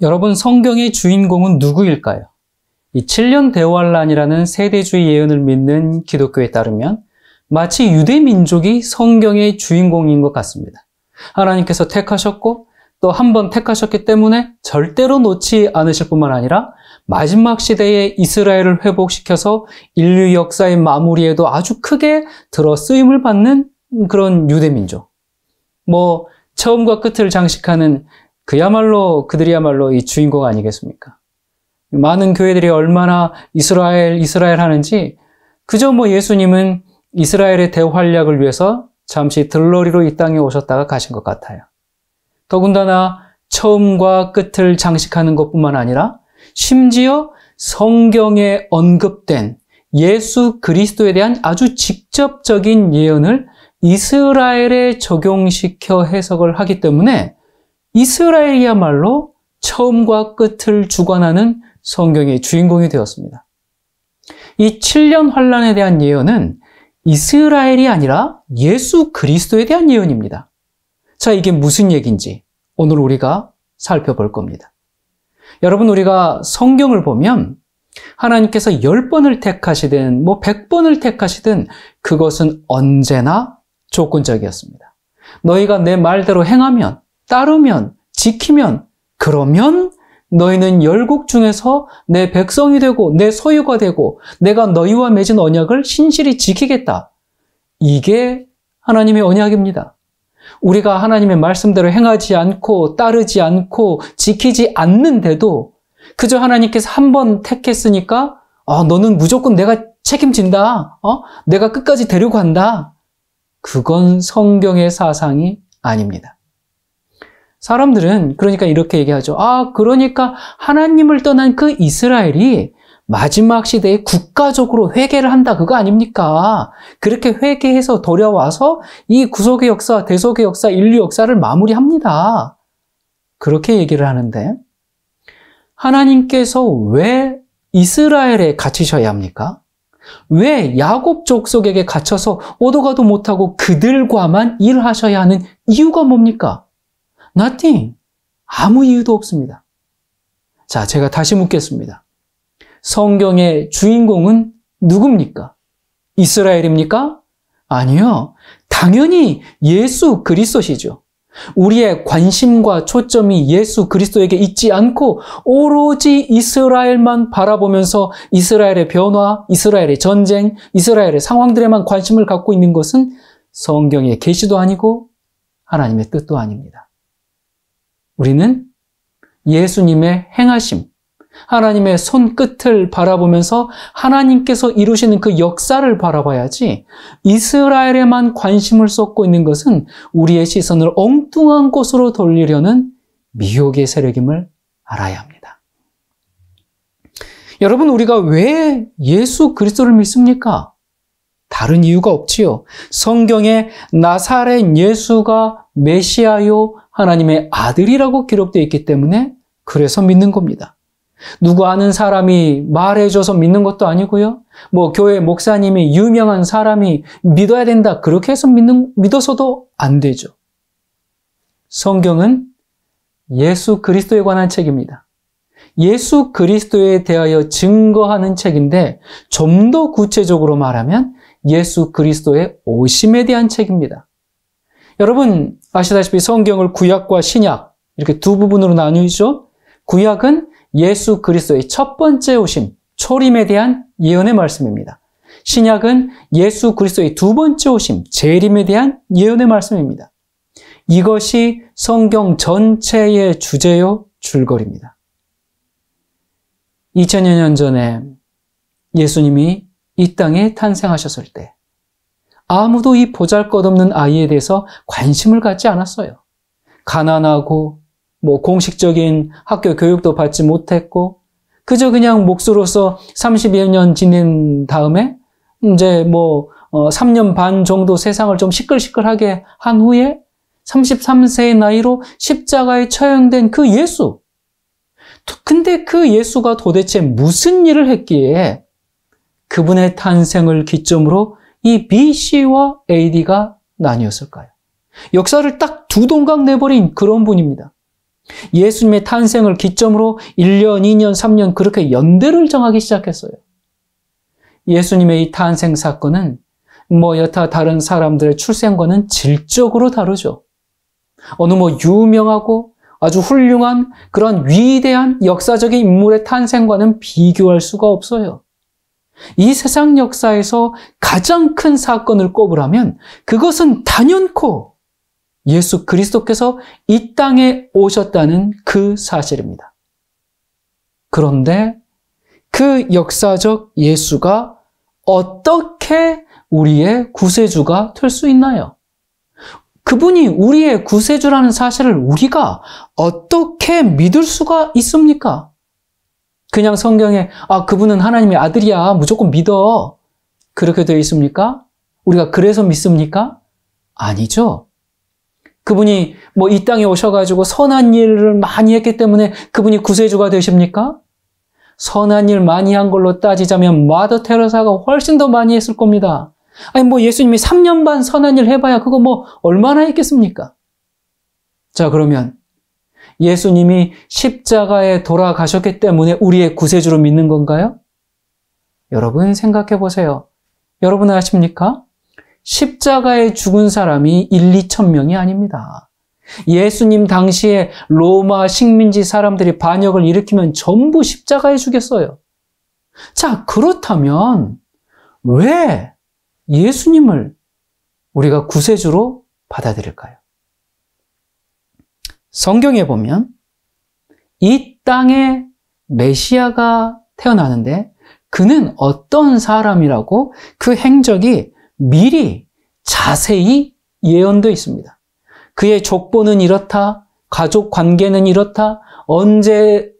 여러분 성경의 주인공은 누구일까요? 이 7년 대환란이라는 세대주의 예언을 믿는 기독교에 따르면 마치 유대 민족이 성경의 주인공인 것 같습니다. 하나님께서 택하셨고 또 한 번 택하셨기 때문에 절대로 놓지 않으실 뿐만 아니라 마지막 시대에 이스라엘을 회복시켜서 인류 역사의 마무리에도 아주 크게 들어 쓰임을 받는 그런 유대민족. 뭐, 처음과 끝을 장식하는 그야말로 그들이야말로 이 주인공 아니겠습니까? 많은 교회들이 얼마나 이스라엘, 이스라엘 하는지 그저 뭐 예수님은 이스라엘의 대활약을 위해서 잠시 들러리로 이 땅에 오셨다가 가신 것 같아요. 더군다나 처음과 끝을 장식하는 것뿐만 아니라 심지어 성경에 언급된 예수 그리스도에 대한 아주 직접적인 예언을 이스라엘에 적용시켜 해석을 하기 때문에 이스라엘이야말로 처음과 끝을 주관하는 성경의 주인공이 되었습니다. 이 7년 환란에 대한 예언은 이스라엘이 아니라 예수 그리스도에 대한 예언입니다. 자, 이게 무슨 얘기인지 오늘 우리가 살펴볼 겁니다. 여러분 우리가 성경을 보면 하나님께서 10번을 택하시든 뭐 100번을 택하시든 그것은 언제나 조건적이었습니다. 너희가 내 말대로 행하면, 따르면, 지키면, 그러면 너희는 열국 중에서 내 백성이 되고 내 소유가 되고 내가 너희와 맺은 언약을 신실히 지키겠다. 이게 하나님의 언약입니다. 우리가 하나님의 말씀대로 행하지 않고 따르지 않고 지키지 않는데도 그저 하나님께서 한 번 택했으니까 어, 너는 무조건 내가 책임진다. 어? 내가 끝까지 데리고 간다. 그건 성경의 사상이 아닙니다. 사람들은 그러니까 이렇게 얘기하죠. 아, 그러니까 하나님을 떠난 그 이스라엘이 마지막 시대에 국가적으로 회개를 한다 그거 아닙니까? 그렇게 회개해서 돌아와서 이 구속의 역사, 대속의 역사, 인류 역사를 마무리합니다. 그렇게 얘기를 하는데 하나님께서 왜 이스라엘에 갇히셔야 합니까? 왜 야곱 족속에게 갇혀서 오도가도 못하고 그들과만 일하셔야 하는 이유가 뭡니까? Nothing. 아무 이유도 없습니다. 자, 제가 다시 묻겠습니다. 성경의 주인공은 누굽니까? 이스라엘입니까? 아니요. 당연히 예수 그리스도시죠. 우리의 관심과 초점이 예수 그리스도에게 있지 않고 오로지 이스라엘만 바라보면서 이스라엘의 변화, 이스라엘의 전쟁, 이스라엘의 상황들에만 관심을 갖고 있는 것은 성경의 계시도 아니고 하나님의 뜻도 아닙니다. 우리는 예수님의 행하심, 하나님의 손끝을 바라보면서 하나님께서 이루시는 그 역사를 바라봐야지 이스라엘에만 관심을 쏟고 있는 것은 우리의 시선을 엉뚱한 곳으로 돌리려는 미혹의 세력임을 알아야 합니다. 여러분, 우리가 왜 예수 그리스도를 믿습니까? 다른 이유가 없지요. 성경에 나사렛 예수가 메시아요 하나님의 아들이라고 기록되어 있기 때문에 그래서 믿는 겁니다. 누구 아는 사람이 말해줘서 믿는 것도 아니고요. 뭐 교회 목사님이 유명한 사람이 믿어야 된다. 그렇게 해서 믿는, 믿어서도 안 되죠. 성경은 예수 그리스도에 관한 책입니다. 예수 그리스도에 대하여 증거하는 책인데 좀 더 구체적으로 말하면 예수 그리스도의 오심에 대한 책입니다. 여러분 아시다시피 성경을 구약과 신약 이렇게 두 부분으로 나누죠. 구약은 예수 그리스도의 첫 번째 오심, 초림에 대한 예언의 말씀입니다. 신약은 예수 그리스도의 두 번째 오심, 재림에 대한 예언의 말씀입니다. 이것이 성경 전체의 주제요, 줄거리입니다. 2 0 0 0년 전에 예수님이 이 땅에 탄생하셨을 때 아무도 이 보잘것없는 아이에 대해서 관심을 갖지 않았어요. 가난하고 뭐 공식적인 학교 교육도 받지 못했고 그저 그냥 목수로서 30여년 지낸 다음에 이제 뭐 3년 어, 반 정도 세상을 좀 시끌시끌하게 한 후에 33세의 나이로 십자가에 처형된 그 예수. 근데 그 예수가 도대체 무슨 일을 했기에 그분의 탄생을 기점으로 이 BC와 AD가 나뉘었을까요? 역사를 딱 두 동강 내버린 그런 분입니다. 예수님의 탄생을 기점으로 1년, 2년, 3년 그렇게 연대를 정하기 시작했어요. 예수님의 이 탄생 사건은 뭐 여타 다른 사람들의 출생과는 질적으로 다르죠. 어느 뭐 유명하고 아주 훌륭한 그런 위대한 역사적인 인물의 탄생과는 비교할 수가 없어요. 이 세상 역사에서 가장 큰 사건을 꼽으라면 그것은 단연코 예수 그리스도께서 이 땅에 오셨다는 그 사실입니다. 그런데 그 역사적 예수가 어떻게 우리의 구세주가 될 수 있나요? 그분이 우리의 구세주라는 사실을 우리가 어떻게 믿을 수가 있습니까? 그냥 성경에 아 그분은 하나님의 아들이야 무조건 믿어 그렇게 되어 있습니까? 우리가 그래서 믿습니까? 아니죠. 그분이 뭐 이 땅에 오셔가지고 선한 일을 많이 했기 때문에 그분이 구세주가 되십니까? 선한 일 많이 한 걸로 따지자면 마더 테러사가 훨씬 더 많이 했을 겁니다. 아니 뭐 예수님이 3년 반 선한 일 해봐야 그거 뭐 얼마나 했겠습니까? 자 그러면 예수님이 십자가에 돌아가셨기 때문에 우리의 구세주로 믿는 건가요? 여러분 생각해 보세요. 여러분 아십니까? 십자가에 죽은 사람이 1, 2천 명이 아닙니다. 예수님 당시에 로마 식민지 사람들이 반역을 일으키면 전부 십자가에 죽였어요. 자, 그렇다면 왜 예수님을 우리가 구세주로 받아들일까요? 성경에 보면 이 땅에 메시아가 태어나는데 그는 어떤 사람이라고 그 행적이 미리 자세히 예언되어 있습니다. 그의 족보는 이렇다, 가족 관계는 이렇다, 언제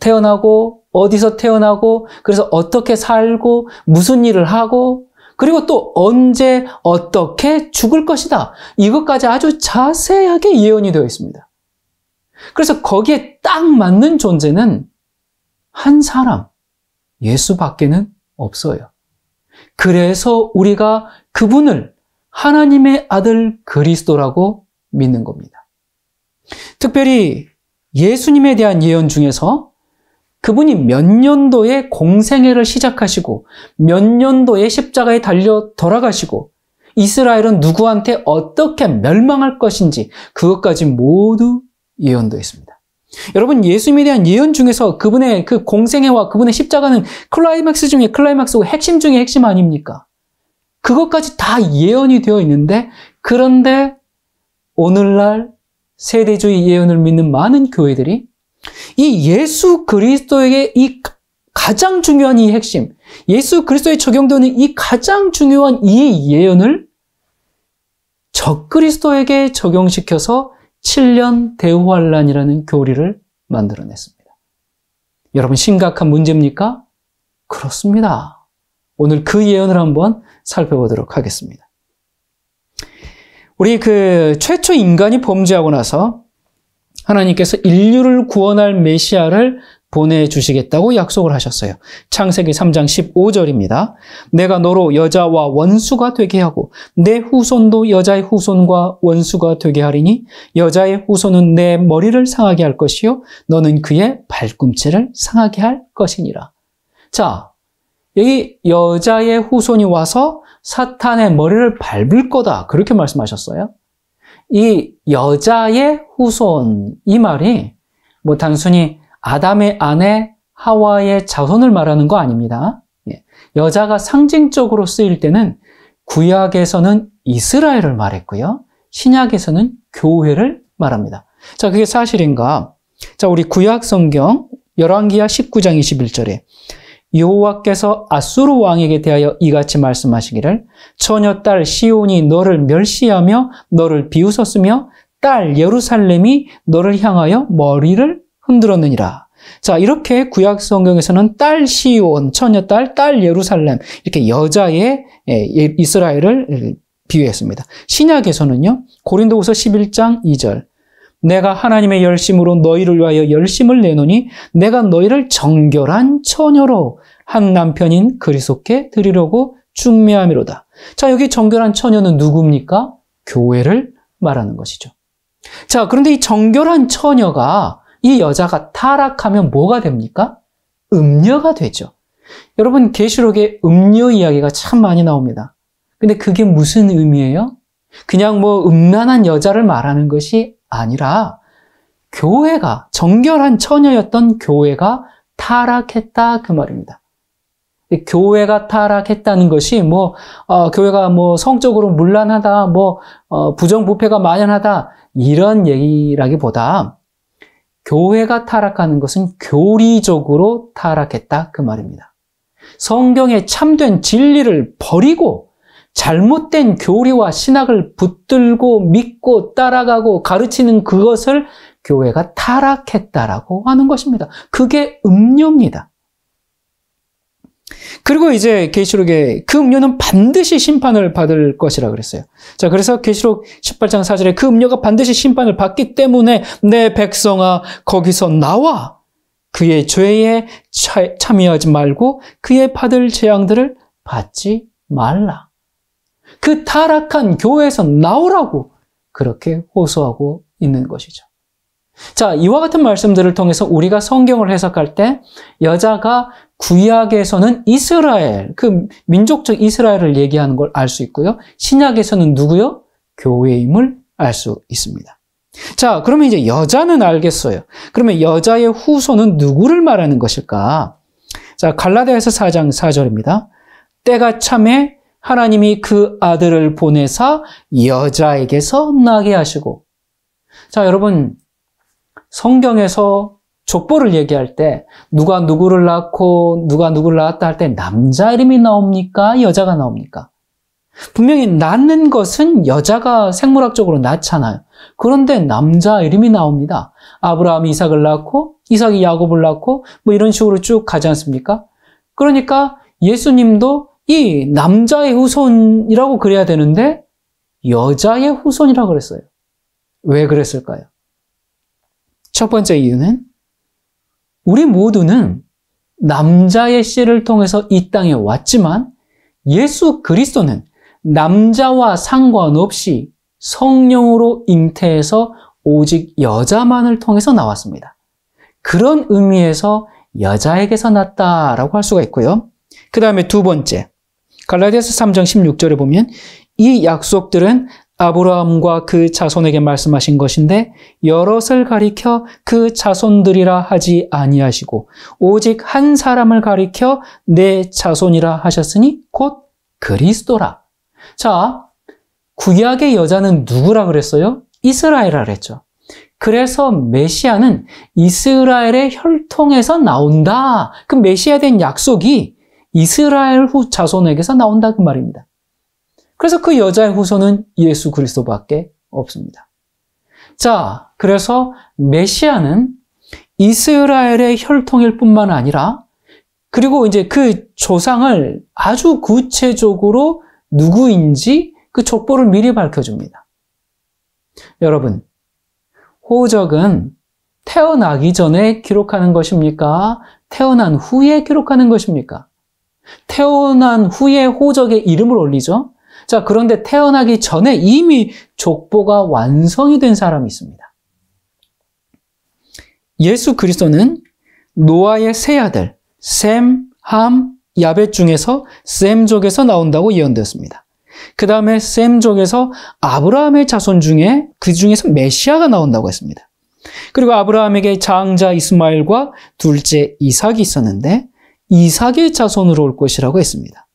태어나고, 어디서 태어나고, 그래서 어떻게 살고, 무슨 일을 하고, 그리고 또 언제 어떻게 죽을 것이다. 이것까지 아주 자세하게 예언이 되어 있습니다. 그래서 거기에 딱 맞는 존재는 한 사람, 예수밖에는 없어요. 그래서 우리가 그분을 하나님의 아들 그리스도라고 믿는 겁니다. 특별히 예수님에 대한 예언 중에서 그분이 몇 년도에 공생애를 시작하시고 몇 년도에 십자가에 달려 돌아가시고 이스라엘은 누구한테 어떻게 멸망할 것인지 그것까지 모두 예언되어 습니다 여러분 예수님에 대한 예언 중에서 그분의 그 공생애와 그분의 십자가는 클라이맥스 중에 클라이맥스고 핵심 중에 핵심 아닙니까? 그것까지 다 예언이 되어 있는데 그런데 오늘날 세대주의 예언을 믿는 많은 교회들이 이 예수 그리스도에게 이 가장 중요한 이 핵심, 예수 그리스도에 적용되는 이 가장 중요한 이 예언을 적그리스도에게 적용시켜서 7년 대환란이라는 교리를 만들어냈습니다. 여러분 심각한 문제입니까? 그렇습니다. 오늘 그 예언을 한번 살펴보도록 하겠습니다. 우리 그 최초 인간이 범죄하고 나서 하나님께서 인류를 구원할 메시아를 보내주시겠다고 약속을 하셨어요. 창세기 3장 15절입니다. 내가 너로 여자와 원수가 되게 하고 내 후손도 여자의 후손과 원수가 되게 하리니 여자의 후손은 내 머리를 상하게 할 것이요 너는 그의 발꿈치를 상하게 할 것이니라. 자, 여기 여자의 후손이 와서 사탄의 머리를 밟을 거다. 그렇게 말씀하셨어요. 이 여자의 후손 이 말이 뭐 단순히 아담의 아내 하와의 자손을 말하는 거 아닙니다. 예. 여자가 상징적으로 쓰일 때는 구약에서는 이스라엘을 말했고요. 신약에서는 교회를 말합니다. 자, 그게 사실인가? 자, 우리 구약 성경 열왕기하 19장 21절에 여호와께서 아수르 왕에게 대하여 이같이 말씀하시기를 처녀 딸 시온이 너를 멸시하며 너를 비웃었으며 딸 예루살렘이 너를 향하여 머리를 흔들었느니라. 자, 이렇게 구약 성경에서는 딸 시온, 처녀 딸, 딸 예루살렘, 이렇게 여자의 예, 예, 이스라엘을 예, 비유했습니다. 신약에서는요, 고린도후서 11장 2절. 내가 하나님의 열심으로 너희를 위하여 열심을 내노니 내가 너희를 정결한 처녀로 한 남편인 그리스도께 드리려고 중매함이로다. 자, 여기 정결한 처녀는 누굽니까? 교회를 말하는 것이죠. 자, 그런데 이 정결한 처녀가 이 여자가 타락하면 뭐가 됩니까? 음녀가 되죠. 여러분 계시록에 음녀 이야기가 참 많이 나옵니다. 근데 그게 무슨 의미예요? 그냥 뭐 음란한 여자를 말하는 것이 아니라 교회가 정결한 처녀였던 교회가 타락했다 그 말입니다. 교회가 타락했다는 것이 뭐 어, 교회가 뭐 성적으로 물란하다, 뭐 어, 부정부패가 만연하다 이런 얘기라기보다 교회가 타락하는 것은 교리적으로 타락했다 그 말입니다. 성경의 참된 진리를 버리고 잘못된 교리와 신학을 붙들고 믿고 따라가고 가르치는 그것을 교회가 타락했다라고 하는 것입니다. 그게 음료입니다. 그리고 이제 계시록에 그 음료는 반드시 심판을 받을 것이라 그랬어요. 자, 그래서 계시록 18장 4절에 그 음료가 반드시 심판을 받기 때문에 내 백성아 거기서 나와 그의 죄에 차, 참여하지 말고 그의 받을 재앙들을 받지 말라. 그 타락한 교회에서 나오라고 그렇게 호소하고 있는 것이죠. 자, 이와 같은 말씀들을 통해서 우리가 성경을 해석할 때 여자가 구약에서는 이스라엘, 그 민족적 이스라엘을 얘기하는 걸 알 수 있고요. 신약에서는 누구요? 교회임을 알 수 있습니다. 자, 그러면 이제 여자는 알겠어요. 그러면 여자의 후손은 누구를 말하는 것일까? 자, 갈라데아에서 4장 4절입니다. 때가 참에 하나님이 그 아들을 보내사 여자에게서 나게 하시고. 자, 여러분, 성경에서 족보를 얘기할 때 누가 누구를 낳고 누가 누구를 낳았다 할 때 남자 이름이 나옵니까? 여자가 나옵니까? 분명히 낳는 것은 여자가 생물학적으로 낳잖아요. 그런데 남자 이름이 나옵니다. 아브라함이 이삭을 낳고 이삭이 야곱을 낳고 뭐 이런 식으로 쭉 가지 않습니까? 그러니까 예수님도 이 남자의 후손이라고 그래야 되는데 여자의 후손이라고 그랬어요. 왜 그랬을까요? 첫 번째 이유는 우리 모두는 남자의 씨를 통해서 이 땅에 왔지만 예수 그리스도는 남자와 상관없이 성령으로 잉태해서 오직 여자만을 통해서 나왔습니다. 그런 의미에서 여자에게서 났다라고 할 수가 있고요. 그 다음에 두 번째, 갈라디아서 3장 16절에 보면 이 약속들은 아브라함과 그 자손에게 말씀하신 것인데 여럿을 가리켜 그 자손들이라 하지 아니하시고 오직 한 사람을 가리켜 내 자손이라 하셨으니 곧 그리스도라. 자, 구약의 여자는 누구라 그랬어요? 이스라엘이라 그랬죠. 그래서 메시아는 이스라엘의 혈통에서 나온다. 그 메시아에 대한 약속이 이스라엘 후 자손에게서 나온다 그 말입니다. 그래서 그 여자의 후손은 예수 그리스도밖에 없습니다. 자, 그래서 메시아는 이스라엘의 혈통일 뿐만 아니라 그리고 이제 그 조상을 아주 구체적으로 누구인지 그 족보를 미리 밝혀줍니다. 여러분, 호적은 태어나기 전에 기록하는 것입니까? 태어난 후에 기록하는 것입니까? 태어난 후에 호적에 이름을 올리죠? 자, 그런데 태어나기 전에 이미 족보가 완성이 된 사람이 있습니다. 예수 그리스도는 노아의 세 아들 샘, 함, 야벳 중에서 샘족에서 나온다고 예언되었습니다. 그 다음에 샘족에서 아브라함의 자손 중에 그 중에서 메시아가 나온다고 했습니다. 그리고 아브라함에게 장자 이스마엘과 둘째 이삭이 있었는데 이삭의 자손으로 올 것이라고 했습니다.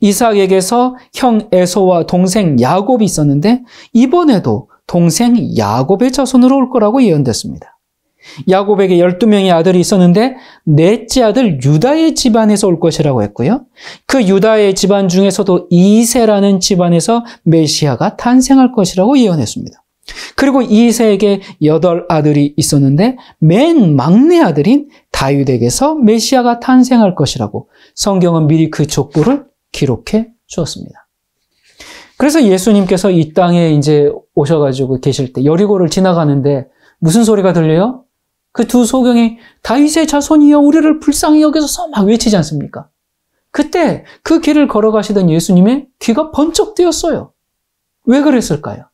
이삭에게서 형에소와 동생 야곱이 있었는데 이번에도 동생 야곱의 자손으로 올 거라고 예언됐습니다. 야곱에게 12명의 아들이 있었는데 넷째 아들 유다의 집안에서 올 것이라고 했고요. 그 유다의 집안 중에서도 이세라는 집안에서 메시아가 탄생할 것이라고 예언했습니다. 그리고 이세에게 여덟 아들이 있었는데 맨 막내 아들인 다윗에게서 메시아가 탄생할 것이라고 성경은 미리 그 족보를 기록해 주었습니다. 그래서 예수님께서 이 땅에 이제 오셔가지고 계실 때 여리고를 지나가는데 무슨 소리가 들려요? 그 두 소경이 다윗의 자손이여 우리를 불쌍히 여겨서 막 외치지 않습니까? 그때 그 길을 걸어가시던 예수님의 귀가 번쩍 뜨였어요. 왜 그랬을까요?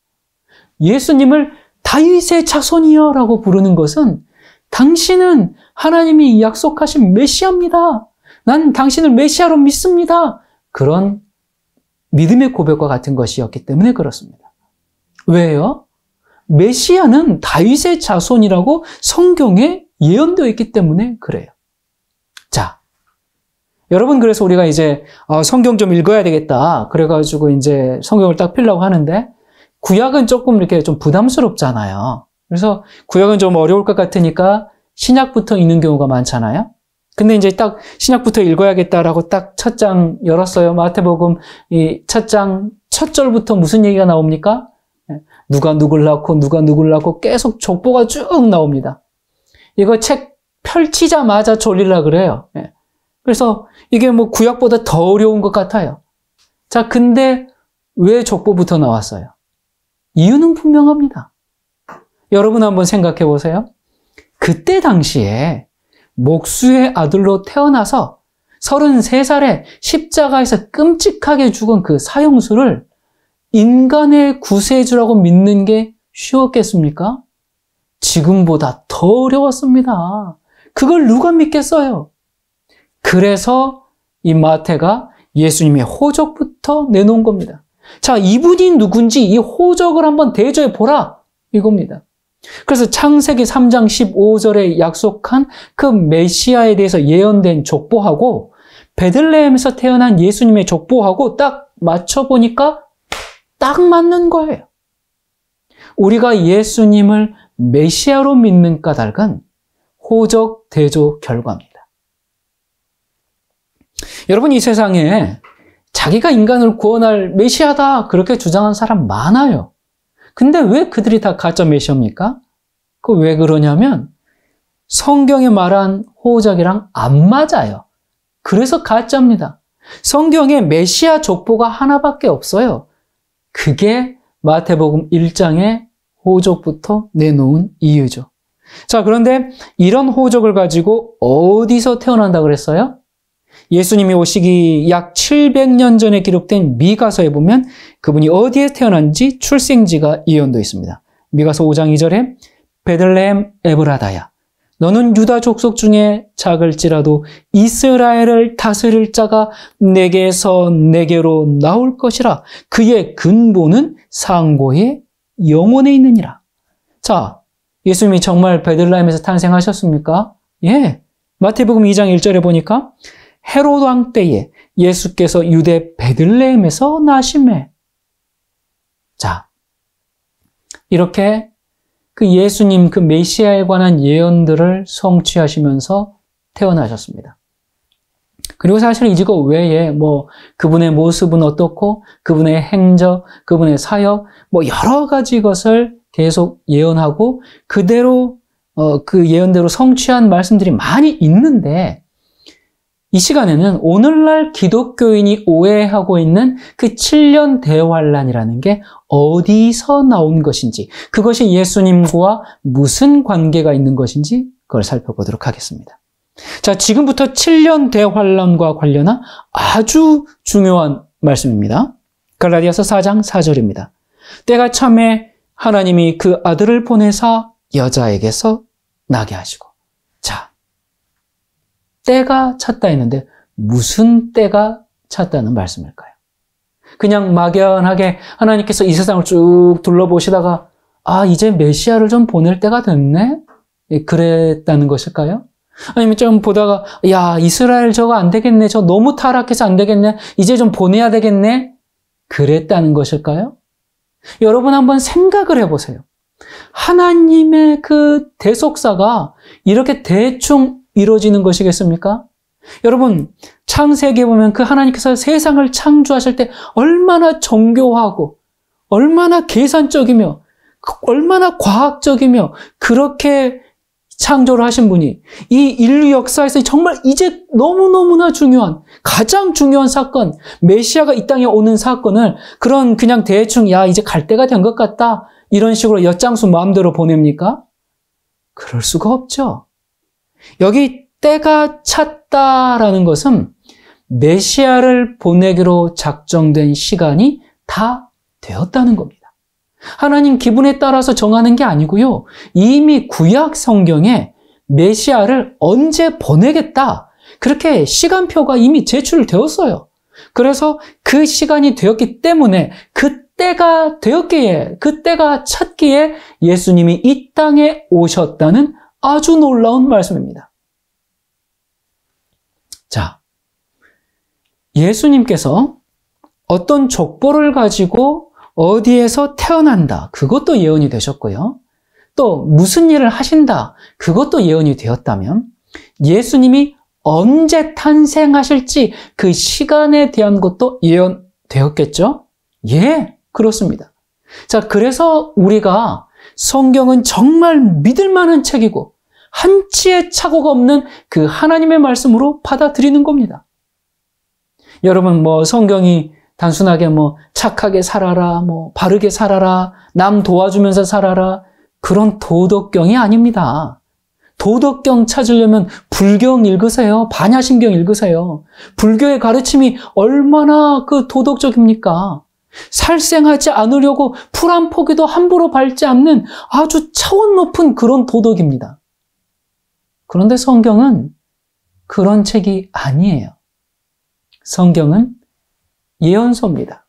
예수님을 다윗의 자손이여라고 부르는 것은 당신은 하나님이 약속하신 메시아입니다. 난 당신을 메시아로 믿습니다. 그런 믿음의 고백과 같은 것이었기 때문에 그렇습니다. 왜요? 메시아는 다윗의 자손이라고 성경에 예언되어 있기 때문에 그래요. 자, 여러분 그래서 우리가 이제 어, 성경 좀 읽어야 되겠다. 그래가지고 이제 성경을 딱 필라고 하는데 구약은 조금 이렇게 좀 부담스럽잖아요. 그래서 구약은 좀 어려울 것 같으니까 신약부터 읽는 경우가 많잖아요. 근데 이제 딱 신약부터 읽어야겠다라고 딱 첫 장 열었어요. 마태복음 이 첫 장 첫 절부터 무슨 얘기가 나옵니까? 예, 누가 누굴 낳고 누가 누굴 낳고 계속 족보가 쭉 나옵니다. 이거 책 펼치자마자 졸리라 그래요. 예. 그래서 이게 뭐 구약보다 더 어려운 것 같아요. 자, 근데 왜 족보부터 나왔어요? 이유는 분명합니다. 여러분 한번 생각해 보세요. 그때 당시에 목수의 아들로 태어나서 33살에 십자가에서 끔찍하게 죽은 그 사형수를 인간의 구세주라고 믿는 게 쉬웠겠습니까? 지금보다 더 어려웠습니다. 그걸 누가 믿겠어요? 그래서 이 마태가 예수님의 호적부터 내놓은 겁니다. 자, 이분이 누군지 이 호적을 한번 대조해 보라 이겁니다. 그래서 창세기 3장 15절에 약속한 그 메시아에 대해서 예언된 족보하고 베들레헴에서 태어난 예수님의 족보하고 딱 맞춰 보니까 딱 맞는 거예요. 우리가 예수님을 메시아로 믿는 까닭은 호적 대조 결과입니다. 여러분 이 세상에 자기가 인간을 구원할 메시아다 그렇게 주장한 사람 많아요. 근데 왜 그들이 다 가짜 메시아입니까? 그왜 그러냐면 성경에 말한 호적이랑 안 맞아요. 그래서 가짜입니다. 성경에 메시아 족보가 하나밖에 없어요. 그게 마태복음 1장에호족부터 내놓은 이유죠. 자, 그런데 이런 호족을 가지고 어디서 태어난다 그랬어요? 예수님이 오시기 약 700년 전에 기록된 미가서에 보면 그분이 어디에 태어난지 출생지가 예언되어 있습니다. 미가서 5장 2절에 베들레헴 에브라다야 너는 유다 족속 중에 작을지라도 이스라엘을 다스릴 자가 내게서 내게로 나올 것이라 그의 근본은 상고의 영혼에 있느니라. 자, 예수님이 정말 베들레헴에서 탄생하셨습니까? 예. 마태복음 2장 1절에 보니까 헤롯 왕 때에 예수께서 유대 베들레헴에서 나심해. 자, 이렇게 그 예수님, 그 메시아에 관한 예언들을 성취하시면서 태어나셨습니다. 그리고 사실 이거 외에 뭐 그분의 모습은 어떻고 그분의 행적, 그분의 사역 뭐 여러 가지 것을 계속 예언하고 그대로 어, 그 예언대로 성취한 말씀들이 많이 있는데 이 시간에는 오늘날 기독교인이 오해하고 있는 그 7년 대환란이라는 게 어디서 나온 것인지, 그것이 예수님과 무슨 관계가 있는 것인지 그걸 살펴보도록 하겠습니다. 자, 지금부터 7년 대환란과 관련한 아주 중요한 말씀입니다. 갈라디아서 4장 4절입니다. 때가 참에 하나님이 그 아들을 보내사 여자에게서 나게 하시고 때가 찼다 했는데 무슨 때가 찼다는 말씀일까요? 그냥 막연하게 하나님께서 이 세상을 쭉 둘러보시다가 아, 이제 메시아를 좀 보낼 때가 됐네? 예, 그랬다는 것일까요? 아니면 좀 보다가 야, 이스라엘 저거 안 되겠네. 저 너무 타락해서 안 되겠네. 이제 좀 보내야 되겠네. 그랬다는 것일까요? 여러분 한번 생각을 해보세요. 하나님의 그 대속사가 이렇게 대충 이루어지는 것이겠습니까? 여러분, 창세기에 보면 그 하나님께서 세상을 창조하실 때 얼마나 정교하고 얼마나 계산적이며 그 얼마나 과학적이며 그렇게 창조를 하신 분이 이 인류 역사에서 정말 이제 너무너무나 중요한 가장 중요한 사건 메시아가 이 땅에 오는 사건을 그런 그냥 대충 야 이제 갈 때가 된 것 같다 이런 식으로 엿장수 마음대로 보냅니까? 그럴 수가 없죠. 여기 때가 찼다라는 것은 메시아를 보내기로 작정된 시간이 다 되었다는 겁니다. 하나님 기분에 따라서 정하는 게 아니고요. 이미 구약 성경에 메시아를 언제 보내겠다. 그렇게 시간표가 이미 제출되었어요. 그래서 그 시간이 되었기 때문에 그때가 되었기에, 그때가 찼기에 예수님이 이 땅에 오셨다는 아주 놀라운 말씀입니다. 자, 예수님께서 어떤 족보를 가지고 어디에서 태어난다. 그것도 예언이 되셨고요. 또 무슨 일을 하신다. 그것도 예언이 되었다면 예수님이 언제 탄생하실지 그 시간에 대한 것도 예언되었겠죠? 예, 그렇습니다. 자, 그래서 우리가 성경은 정말 믿을 만한 책이고 한치의 착오가 없는 그 하나님의 말씀으로 받아들이는 겁니다. 여러분, 뭐 성경이 단순하게 뭐 착하게 살아라, 뭐 바르게 살아라, 남 도와주면서 살아라, 그런 도덕경이 아닙니다. 도덕경 찾으려면 불경 읽으세요. 반야신경 읽으세요. 불교의 가르침이 얼마나 그 도덕적입니까? 살생하지 않으려고 풀 한 포기도 함부로 밟지 않는 아주 차원 높은 그런 도덕입니다. 그런데 성경은 그런 책이 아니에요. 성경은 예언서입니다.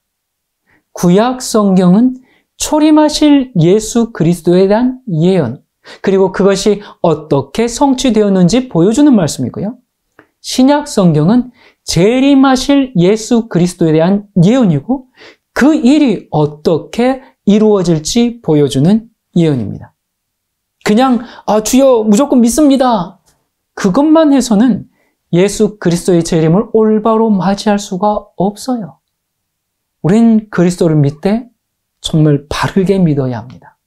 구약 성경은 초림하실 예수 그리스도에 대한 예언, 그리고 그것이 어떻게 성취되었는지 보여주는 말씀이고요. 신약 성경은 재림하실 예수 그리스도에 대한 예언이고 그 일이 어떻게 이루어질지 보여주는 예언입니다. 그냥 아 주여 무조건 믿습니다. 그것만 해서는 예수 그리스도의 재림을 올바로 맞이할 수가 없어요. 우린 그리스도를 믿되 정말 바르게 믿어야 합니다.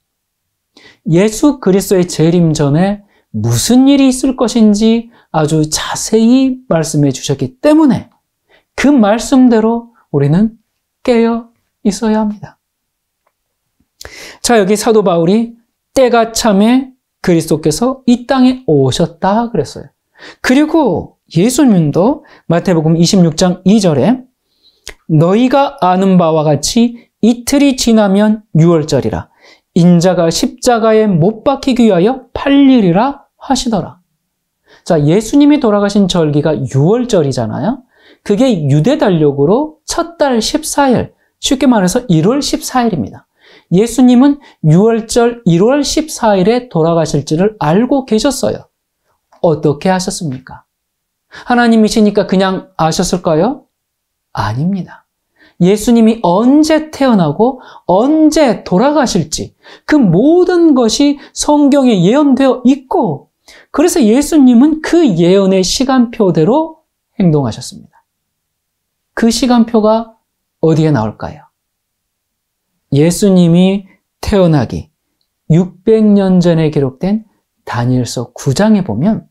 예수 그리스도의 재림 전에 무슨 일이 있을 것인지 아주 자세히 말씀해 주셨기 때문에 그 말씀대로 우리는 깨어 있어야 합니다. 자, 여기 사도 바울이 때가 참에 그리스도께서 이 땅에 오셨다 그랬어요. 그리고 예수님도 마태복음 26장 2절에 너희가 아는 바와 같이 이틀이 지나면 6월절이라 인자가 십자가에 못 박히기 위하여 팔리리라 하시더라. 자, 예수님이 돌아가신 절기가 6월절이잖아요. 그게 유대 달력으로 첫 달 14일, 쉽게 말해서 1월 14일입니다. 예수님은 6월절 1월 14일에 돌아가실지를 알고 계셨어요. 어떻게 하셨습니까? 하나님이시니까 그냥 아셨을까요? 아닙니다. 예수님이 언제 태어나고 언제 돌아가실지 그 모든 것이 성경에 예언되어 있고 그래서 예수님은 그 예언의 시간표대로 행동하셨습니다. 그 시간표가 어디에 나올까요? 예수님이 태어나기 600년 전에 기록된 다니엘서 9장에 보면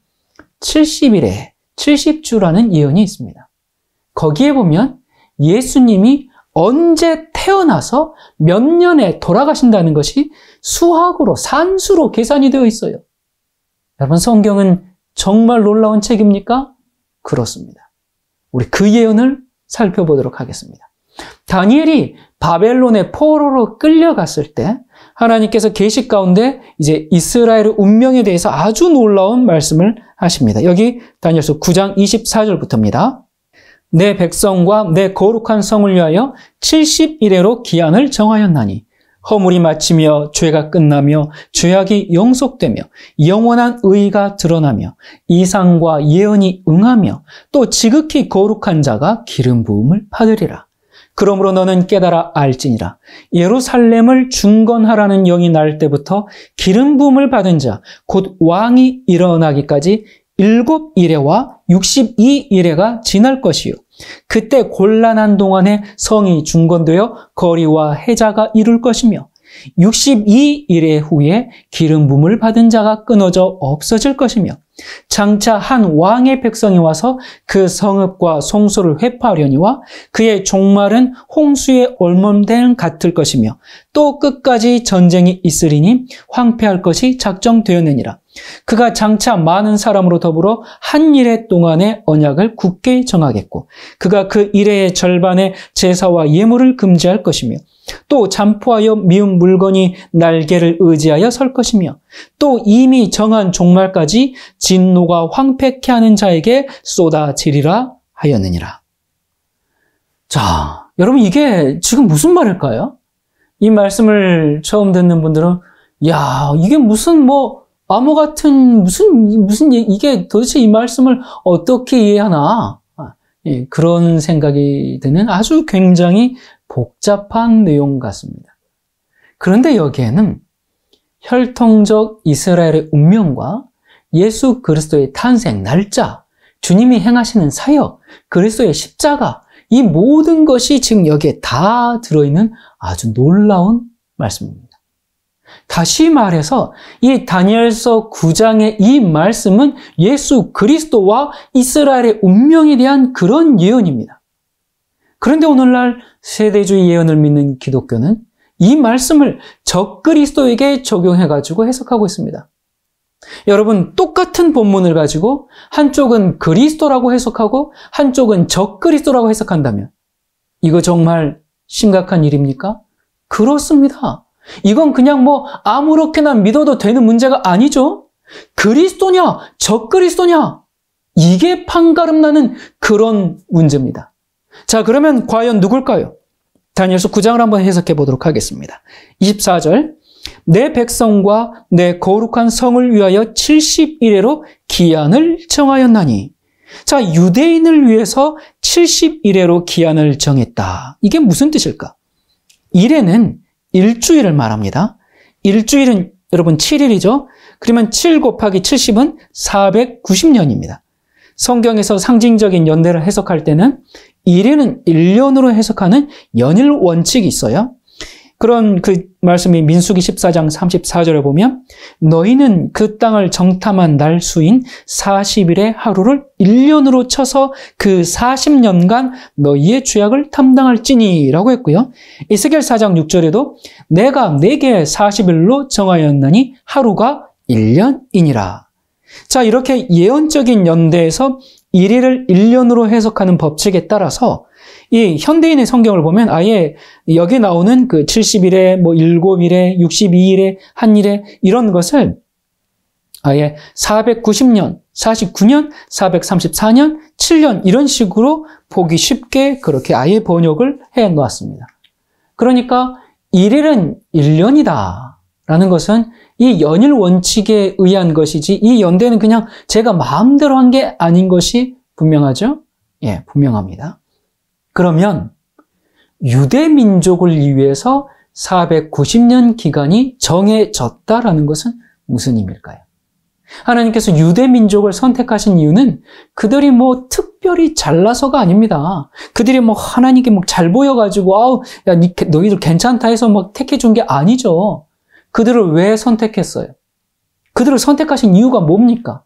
70일에 70주라는 예언이 있습니다. 거기에 보면 예수님이 언제 태어나서 몇 년에 돌아가신다는 것이 수학으로, 산수로 계산이 되어 있어요. 여러분, 성경은 정말 놀라운 책입니까? 그렇습니다. 우리 그 예언을 살펴보도록 하겠습니다. 다니엘이 바벨론의 포로로 끌려갔을 때 하나님께서 계시 가운데 이제 이스라엘의 운명에 대해서 아주 놀라운 말씀을 하십니다. 여기 다니엘서 9장 24절부터입니다. 내 백성과 내 거룩한 성을 위하여 70일에로 기한을 정하였나니 허물이 마치며 죄가 끝나며 죄악이 영속되며 영원한 의가 드러나며 이상과 예언이 응하며 또 지극히 거룩한 자가 기름 부음을 받으리라. 그러므로 너는 깨달아 알지니라. 예루살렘을 중건하라는 영이 날 때부터 기름 부을 받은 자, 곧 왕이 일어나기까지 일곱 이레와 육십이 이레가 지날 것이요. 그때 곤란한 동안에 성이 중건되어 거리와 해자가 이룰 것이며 62일의 후에 기름 붐을 받은 자가 끊어져 없어질 것이며 장차 한 왕의 백성이 와서 그 성읍과 송소를 회파하려니와 그의 종말은 홍수의 올몸된 같을 것이며 또 끝까지 전쟁이 있으리니 황폐할 것이 작정되었느니라. 그가 장차 많은 사람으로 더불어 한 일의 동안의 언약을 굳게 정하겠고 그가 그 일의 절반의 제사와 예물을 금지할 것이며 또 잠포하여 미운 물건이 날개를 의지하여 설 것이며 또 이미 정한 종말까지 진노가 황폐케 하는 자에게 쏟아지리라 하였느니라. 자, 여러분 이게 지금 무슨 말일까요? 이 말씀을 처음 듣는 분들은 야, 이게 무슨 뭐 암호 같은 무슨 무슨 이게 도대체 이 말씀을 어떻게 이해하나? 아, 예, 그런 생각이 드는 아주 굉장히 복잡한 내용 같습니다. 그런데 여기에는 혈통적 이스라엘의 운명과 예수 그리스도의 탄생 날짜, 주님이 행하시는 사역, 그리스도의 십자가, 이 모든 것이 지금 여기에 다 들어있는 아주 놀라운 말씀입니다. 다시 말해서 이 다니엘서 9장의 이 말씀은 예수 그리스도와 이스라엘의 운명에 대한 그런 예언입니다. 그런데 오늘날 세대주의 예언을 믿는 기독교는 이 말씀을 적그리스도에게 적용해가지고 해석하고 있습니다. 여러분, 똑같은 본문을 가지고 한쪽은 그리스도라고 해석하고 한쪽은 적그리스도라고 해석한다면 이거 정말 심각한 일입니까? 그렇습니다. 이건 그냥 뭐 아무렇게나 믿어도 되는 문제가 아니죠? 그리스도냐, 적그리스도냐, 이게 판가름 나는 그런 문제입니다. 자, 그러면 과연 누굴까요? 다니엘서 9장을 한번 해석해 보도록 하겠습니다. 24절. 내 백성과 내 거룩한 성을 위하여 7 1회로 기한을 정하였나니. 자, 유대인을 위해서 7 1회로 기한을 정했다. 이게 무슨 뜻일까? 1회는 일주일을 말합니다. 일주일은 여러분 7일이죠? 그러면 7 곱하기 70은 490년입니다. 성경에서 상징적인 연대를 해석할 때는 1년은 1년으로 해석하는 연일 원칙이 있어요. 그런 그 말씀이 민수기 14장 34절에 보면 너희는 그 땅을 정탐한 날 수인 40일의 하루를 1년으로 쳐서 그 40년간 너희의 죄악을 탐당할지니 라고 했고요. 이스겔 4장 6절에도 내가 내게 40일로 정하였나니 하루가 1년이니라. 자, 이렇게 예언적인 연대에서 1일을 1년으로 해석하는 법칙에 따라서 이 현대인의 성경을 보면 아예 여기 나오는 그 70일에 뭐 7일에 62일에 한일에 이런 것을 아예 490년, 49년, 434년, 7년 이런 식으로 보기 쉽게 그렇게 아예 번역을 해 놓았습니다. 그러니까 1일은 1년이다. 라는 것은 이 연일 원칙에 의한 것이지 이 연대는 그냥 제가 마음대로 한 게 아닌 것이 분명하죠? 예, 분명합니다. 그러면 유대 민족을 위해서 490년 기간이 정해졌다라는 것은 무슨 의미일까요? 하나님께서 유대 민족을 선택하신 이유는 그들이 뭐 특별히 잘나서가 아닙니다. 그들이 뭐 하나님께 막잘 보여가지고 아우 야 너희들 괜찮다 해서 막 택해 준게 아니죠. 그들을 왜 선택했어요? 그들을 선택하신 이유가 뭡니까?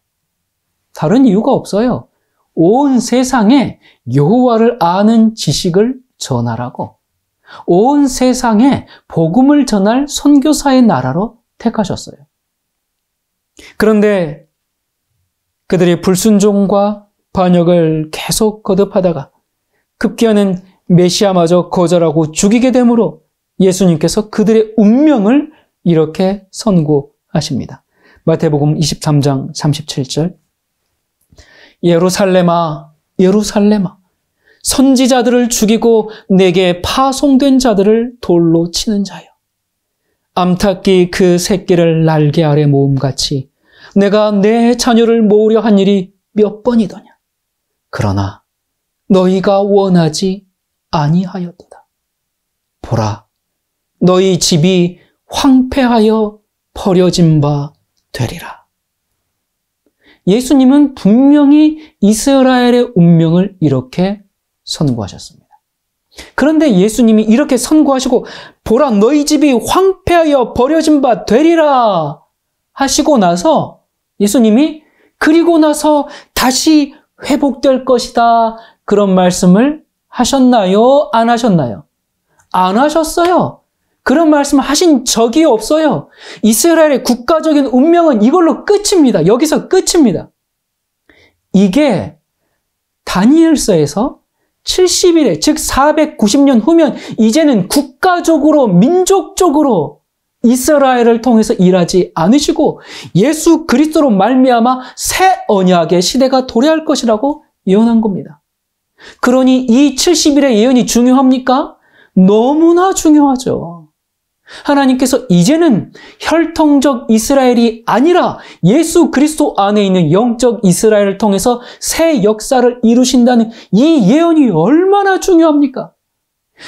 다른 이유가 없어요. 온 세상에 여호와를 아는 지식을 전하라고 온 세상에 복음을 전할 선교사의 나라로 택하셨어요. 그런데 그들이 불순종과 반역을 계속 거듭하다가 급기야는 메시아마저 거절하고 죽이게 되므로 예수님께서 그들의 운명을 이렇게 선고하십니다. 마태복음 23장 37절 예루살렘아 예루살렘아 선지자들을 죽이고 내게 파송된 자들을 돌로 치는 자여 암탉이 그 새끼를 날개 아래 모음같이 내가 내 자녀를 모으려 한 일이 몇 번이더냐 그러나 너희가 원하지 아니하였도다 보라 너희 집이 황폐하여 버려진 바 되리라. 예수님은 분명히 이스라엘의 운명을 이렇게 선고하셨습니다. 그런데 예수님이 이렇게 선고하시고 보라 너희 집이 황폐하여 버려진 바 되리라 하시고 나서 예수님이 그리고 나서 다시 회복될 것이다 그런 말씀을 하셨나요? 안 하셨나요? 안 하셨어요. 그런 말씀을 하신 적이 없어요. 이스라엘의 국가적인 운명은 이걸로 끝입니다. 여기서 끝입니다. 이게 다니엘서에서 70일에, 즉 490년 후면 이제는 국가적으로, 민족적으로 이스라엘을 통해서 일하지 않으시고 예수 그리스도로 말미암아 새 언약의 시대가 도래할 것이라고 예언한 겁니다. 그러니 이 70일의 예언이 중요합니까? 너무나 중요하죠. 하나님께서 이제는 혈통적 이스라엘이 아니라 예수 그리스도 안에 있는 영적 이스라엘을 통해서 새 역사를 이루신다는 이 예언이 얼마나 중요합니까?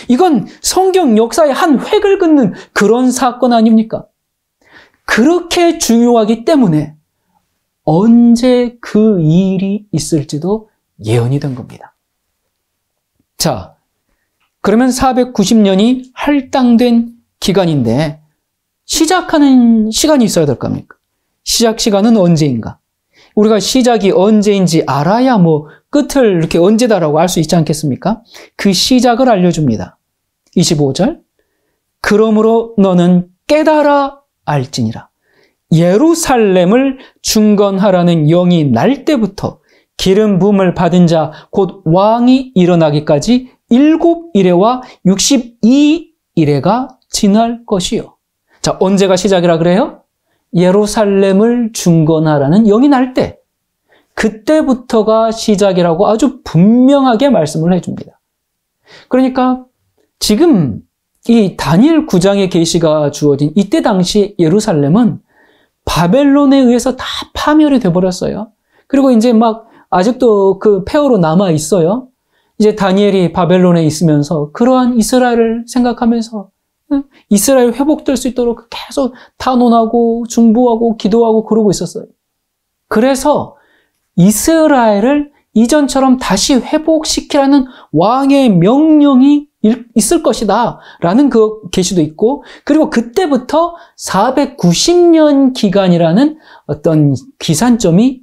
이건 성경 역사의 한 획을 긋는 그런 사건 아닙니까? 그렇게 중요하기 때문에 언제 그 일이 있을지도 예언이 된 겁니다. 자, 그러면 490년이 할당된 기간인데 시작하는 시간이 있어야 될 겁니까? 시작 시간은 언제인가? 우리가 시작이 언제인지 알아야 뭐 끝을 이렇게 언제다라고 알 수 있지 않겠습니까? 그 시작을 알려줍니다. 25절. 그러므로 너는 깨달아 알지니라. 예루살렘을 중건하라는 영이 날 때부터 기름 부음을 받은 자 곧 왕이 일어나기까지 일곱 와 62이레가 지날 것이요. 자, 언제가 시작이라 그래요? 예루살렘을 중건하라는 영이 날 때, 그때부터가 시작이라고 아주 분명하게 말씀을 해줍니다. 그러니까 지금 이 다니엘 9장의 계시가 주어진 이때 당시 예루살렘은 바벨론에 의해서 다 파멸이 돼버렸어요. 그리고 이제 막 아직도 그 폐허로 남아 있어요. 이제 다니엘이 바벨론에 있으면서 그러한 이스라엘을 생각하면서 이스라엘 회복될 수 있도록 계속 탄원하고 중보하고 기도하고 그러고 있었어요. 그래서 이스라엘을 이전처럼 다시 회복시키라는 왕의 명령이 있을 것이다. 라는 그 계시도 있고, 그리고 그때부터 490년 기간이라는 어떤 기산점이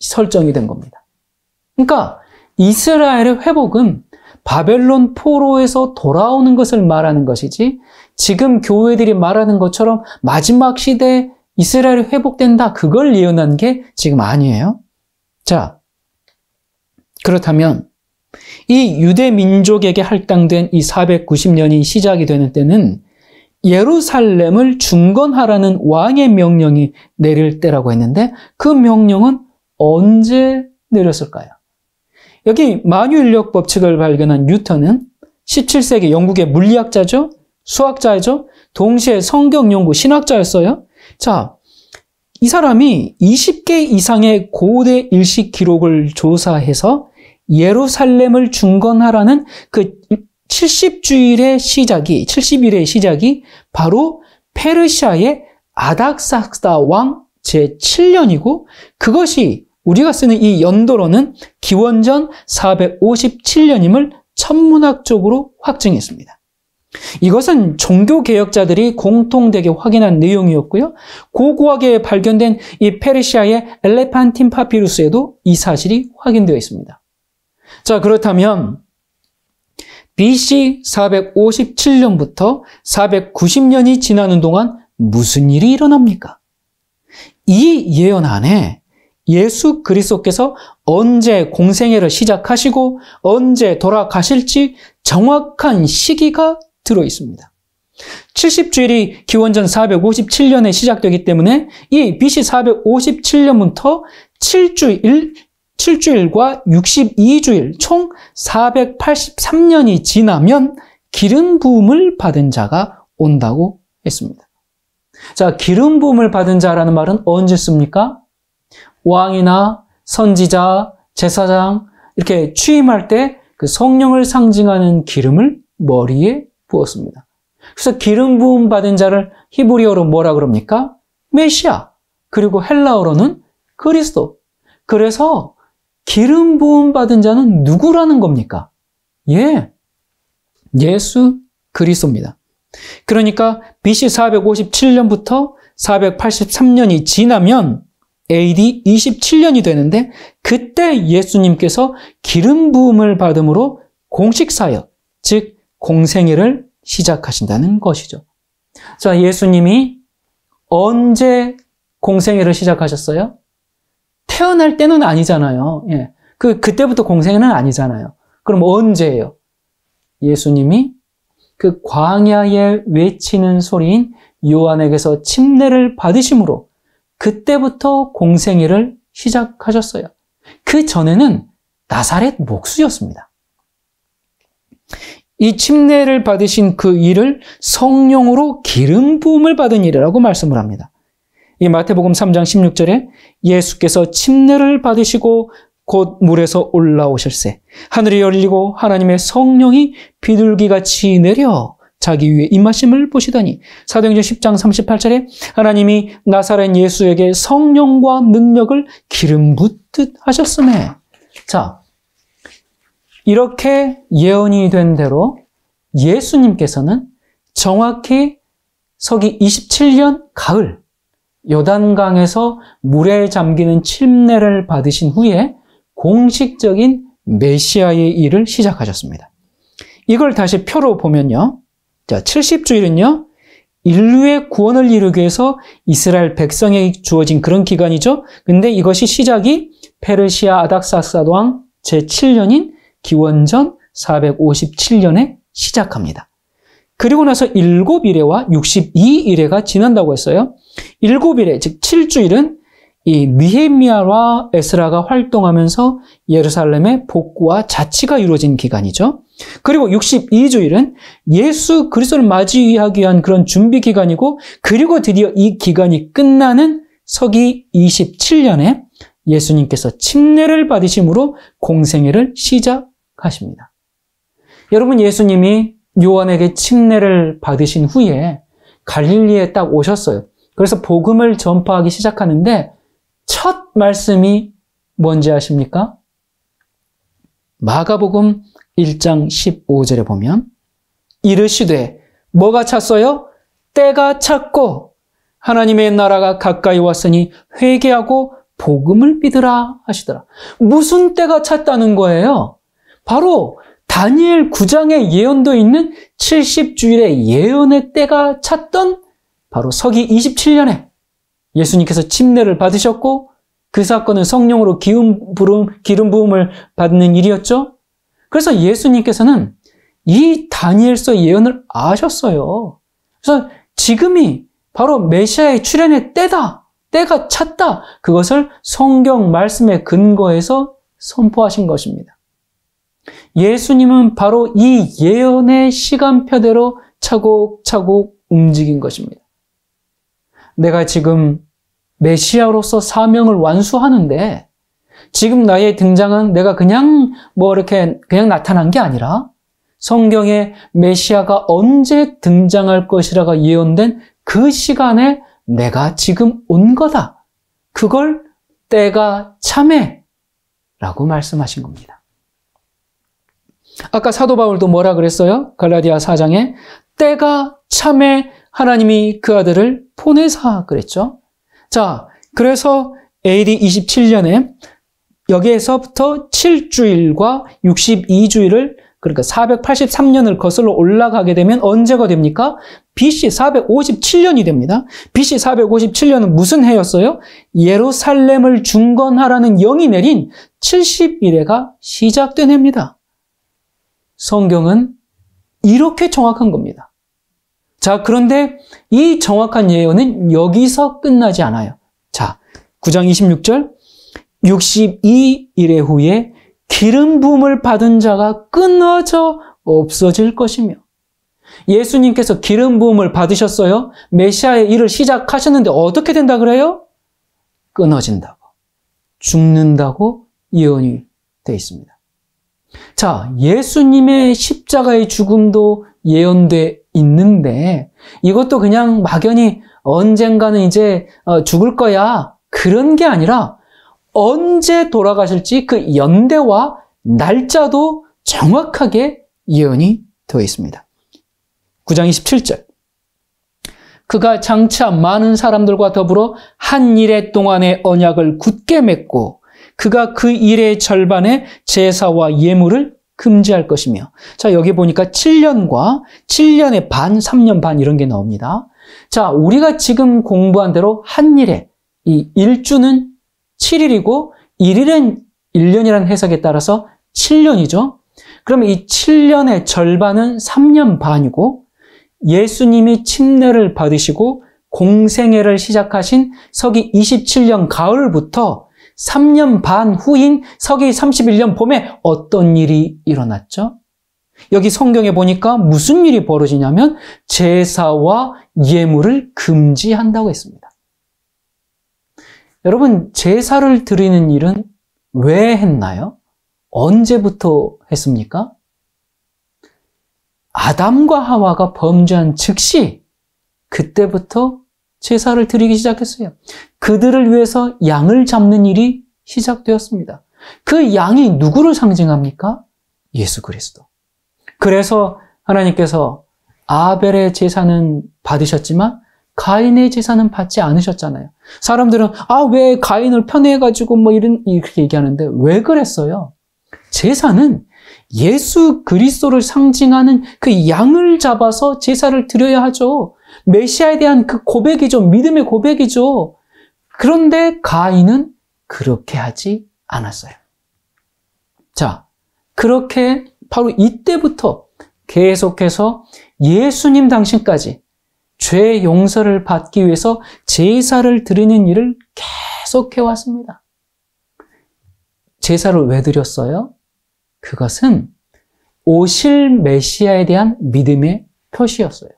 설정이 된 겁니다. 그러니까 이스라엘의 회복은 바벨론 포로에서 돌아오는 것을 말하는 것이지, 지금 교회들이 말하는 것처럼 마지막 시대에 이스라엘이 회복된다. 그걸 예언한 게 지금 아니에요. 자, 그렇다면 이 유대 민족에게 할당된 이 490년이 시작이 되는 때는 예루살렘을 중건하라는 왕의 명령이 내릴 때라고 했는데 그 명령은 언제 내렸을까요? 여기 만유인력 법칙을 발견한 뉴턴은 17세기 영국의 물리학자죠. 수학자이죠. 동시에 성경 연구 신학자였어요. 자, 이 사람이 20개 이상의 고대 일식 기록을 조사해서 예루살렘을 중건하라는 그 70주일의 시작이 70일의 시작이 바로 페르시아의 아닥삭사 왕 제7년이고 그것이 우리가 쓰는 이 연도로는 기원전 457년임을 천문학적으로 확증했습니다. 이것은 종교개혁자들이 공통되게 확인한 내용이었고요. 고고학에 발견된 이 페르시아의 엘레판틴 파피루스에도 이 사실이 확인되어 있습니다. 자, 그렇다면 BC 457년부터 490년이 지나는 동안 무슨 일이 일어납니까? 이 예언 안에 예수 그리스도께서 언제 공생애를 시작하시고 언제 돌아가실지 정확한 시기가 들어 있습니다. 70주일이 기원전 457년에 시작되기 때문에 이 BC 457년부터 7주일, 7주일과 62주일 총 483년이 지나면 기름 부음을 받은 자가 온다고 했습니다. 자, 기름 부음을 받은 자라는 말은 언제 씁니까? 왕이나 선지자, 제사장 이렇게 취임할 때 그 성령을 상징하는 기름을 머리에 부었습니다. 그래서 기름 부음 받은 자를 히브리어로 뭐라 그럽니까? 메시아. 그리고 헬라어로는 그리스도. 그래서 기름 부음 받은 자는 누구라는 겁니까? 예. 예수 그리스도입니다. 그러니까 BC 457년부터 483년이 지나면 AD 27년이 되는데 그때 예수님께서 기름 부음을 받음으로 공식 사역, 즉 공생애를 시작하신다는 것이죠. 자, 예수님이 언제 공생애를 시작하셨어요? 태어날 때는 아니잖아요. 예. 그, 그때부터 공생애는 아니잖아요. 그럼 언제예요? 예수님이 그 광야에 외치는 소리인 요한에게서 침례를 받으심으로 그때부터 공생애를 시작하셨어요. 그 전에는 나사렛 목수였습니다. 이 침례를 받으신 그 일을 성령으로 기름 부음을 받은 일이라고 말씀을 합니다. 이 마태복음 3장 16절에 예수께서 침례를 받으시고 곧 물에서 올라오실세 하늘이 열리고 하나님의 성령이 비둘기같이 내려 자기 위에 임하심을 보시더니 사도행전 10장 38절에 하나님이 나사렛 예수에게 성령과 능력을 기름 붓듯 하셨음에 자 이렇게 예언이 된 대로 예수님께서는 정확히 서기 27년 가을 요단강에서 물에 잠기는 침례를 받으신 후에 공식적인 메시아의 일을 시작하셨습니다. 이걸 다시 표로 보면요. 자, 70주일은요. 인류의 구원을 이루기 위해서 이스라엘 백성에 게 주어진 그런 기간이죠. 근데 이것이 시작이 페르시아 아닥사스다 왕 제7년인 기원전 457년에 시작합니다. 그리고 나서 7일에와 62일에가 지난다고 했어요. 7일에, 즉 7주일은 이 느헤미야와 에스라가 활동하면서 예루살렘의 복구와 자치가 이루어진 기간이죠. 그리고 62주일은 예수 그리스도를 맞이하기 위한 그런 준비 기간이고 그리고 드디어 이 기간이 끝나는 서기 27년에 예수님께서 침례를 받으심으로 공생애를 시작 가십니다. 여러분 예수님이 요한에게 침례를 받으신 후에 갈릴리에 딱 오셨어요. 그래서 복음을 전파하기 시작하는데 첫 말씀이 뭔지 아십니까? 마가복음 1장 15절에 보면 이르시되 뭐가 찼어요? 때가 찼고 하나님의 나라가 가까이 왔으니 회개하고 복음을 믿으라 하시더라. 무슨 때가 찼다는 거예요? 바로 다니엘 9장의 예언도 있는 70주일의 예언의 때가 찼던 바로 서기 27년에 예수님께서 침례를 받으셨고 그 사건은 성령으로 기름 부음, 기름 부음을 받는 일이었죠. 그래서 예수님께서는 이 다니엘서 예언을 아셨어요. 그래서 지금이 바로 메시아의 출현의 때다. 때가 찼다. 그것을 성경 말씀의 근거에서 선포하신 것입니다. 예수님은 바로 이 예언의 시간표대로 차곡차곡 움직인 것입니다. 내가 지금 메시아로서 사명을 완수하는데 지금 나의 등장은 내가 그냥 뭐 이렇게 그냥 나타난 게 아니라 성경에 메시아가 언제 등장할 것이라가 예언된 그 시간에 내가 지금 온 거다. 그걸 때가 참해. 라고 말씀하신 겁니다. 아까 사도 바울도 뭐라 그랬어요? 갈라디아 4장에 때가 참에 하나님이 그 아들을 보내사 그랬죠. 자, 그래서 AD 27년에 여기에서부터 7주일과 62주일을 그러니까 483년을 거슬러 올라가게 되면 언제가 됩니까? BC 457년이 됩니다. BC 457년은 무슨 해였어요? 예루살렘을 중건하라는 영이 내린 70일에가 시작된 해입니다. 성경은 이렇게 정확한 겁니다. 자, 그런데 이 정확한 예언은 여기서 끝나지 않아요. 자, 9장 26절 62일의 후에 기름 부음을 받은 자가 끊어져 없어질 것이며 예수님께서 기름 부음을 받으셨어요. 메시아의 일을 시작하셨는데 어떻게 된다 그래요? 끊어진다고. 죽는다고 예언이 되 있습니다. 자, 예수님의 십자가의 죽음도 예언돼 있는데 이것도 그냥 막연히 언젠가는 이제 어, 죽을 거야 그런 게 아니라 언제 돌아가실지 그 연대와 날짜도 정확하게 예언이 되어 있습니다. 9장 27절. 그가 장차 많은 사람들과 더불어 한 일의 동안의 언약을 굳게 맺고 그가 그 일의 절반의 제사와 예물을 금지할 것이며. 자, 여기 보니까 7년과 7년의 반, 3년 반 이런 게 나옵니다. 자, 우리가 지금 공부한 대로 한 일에 이 일주는 7일이고 1일은 1년이라는 해석에 따라서 7년이죠. 그러면 이 7년의 절반은 3년 반이고 예수님이 침례를 받으시고 공생애를 시작하신 서기 27년 가을부터 3년 반 후인 서기 31년 봄에 어떤 일이 일어났죠? 여기 성경에 보니까 무슨 일이 벌어지냐면 제사와 예물을 금지한다고 했습니다. 여러분, 제사를 드리는 일은 왜 했나요? 언제부터 했습니까? 아담과 하와가 범죄한 즉시 그때부터 제사를 드리기 시작했어요. 그들을 위해서 양을 잡는 일이 시작되었습니다. 그 양이 누구를 상징합니까? 예수 그리스도. 그래서 하나님께서 아벨의 제사는 받으셨지만 가인의 제사는 받지 않으셨잖아요. 사람들은 아 왜 가인을 편애해가지고 뭐 이런 이렇게 얘기하는데 왜 그랬어요? 제사는 예수 그리스도를 상징하는 그 양을 잡아서 제사를 드려야 하죠. 메시아에 대한 그 고백이죠. 믿음의 고백이죠. 그런데 가인은 그렇게 하지 않았어요. 자, 그렇게 바로 이때부터 계속해서 예수님 당신까지 죄 용서를 받기 위해서 제사를 드리는 일을 계속해 왔습니다. 제사를 왜 드렸어요? 그것은 오실 메시아에 대한 믿음의 표시였어요.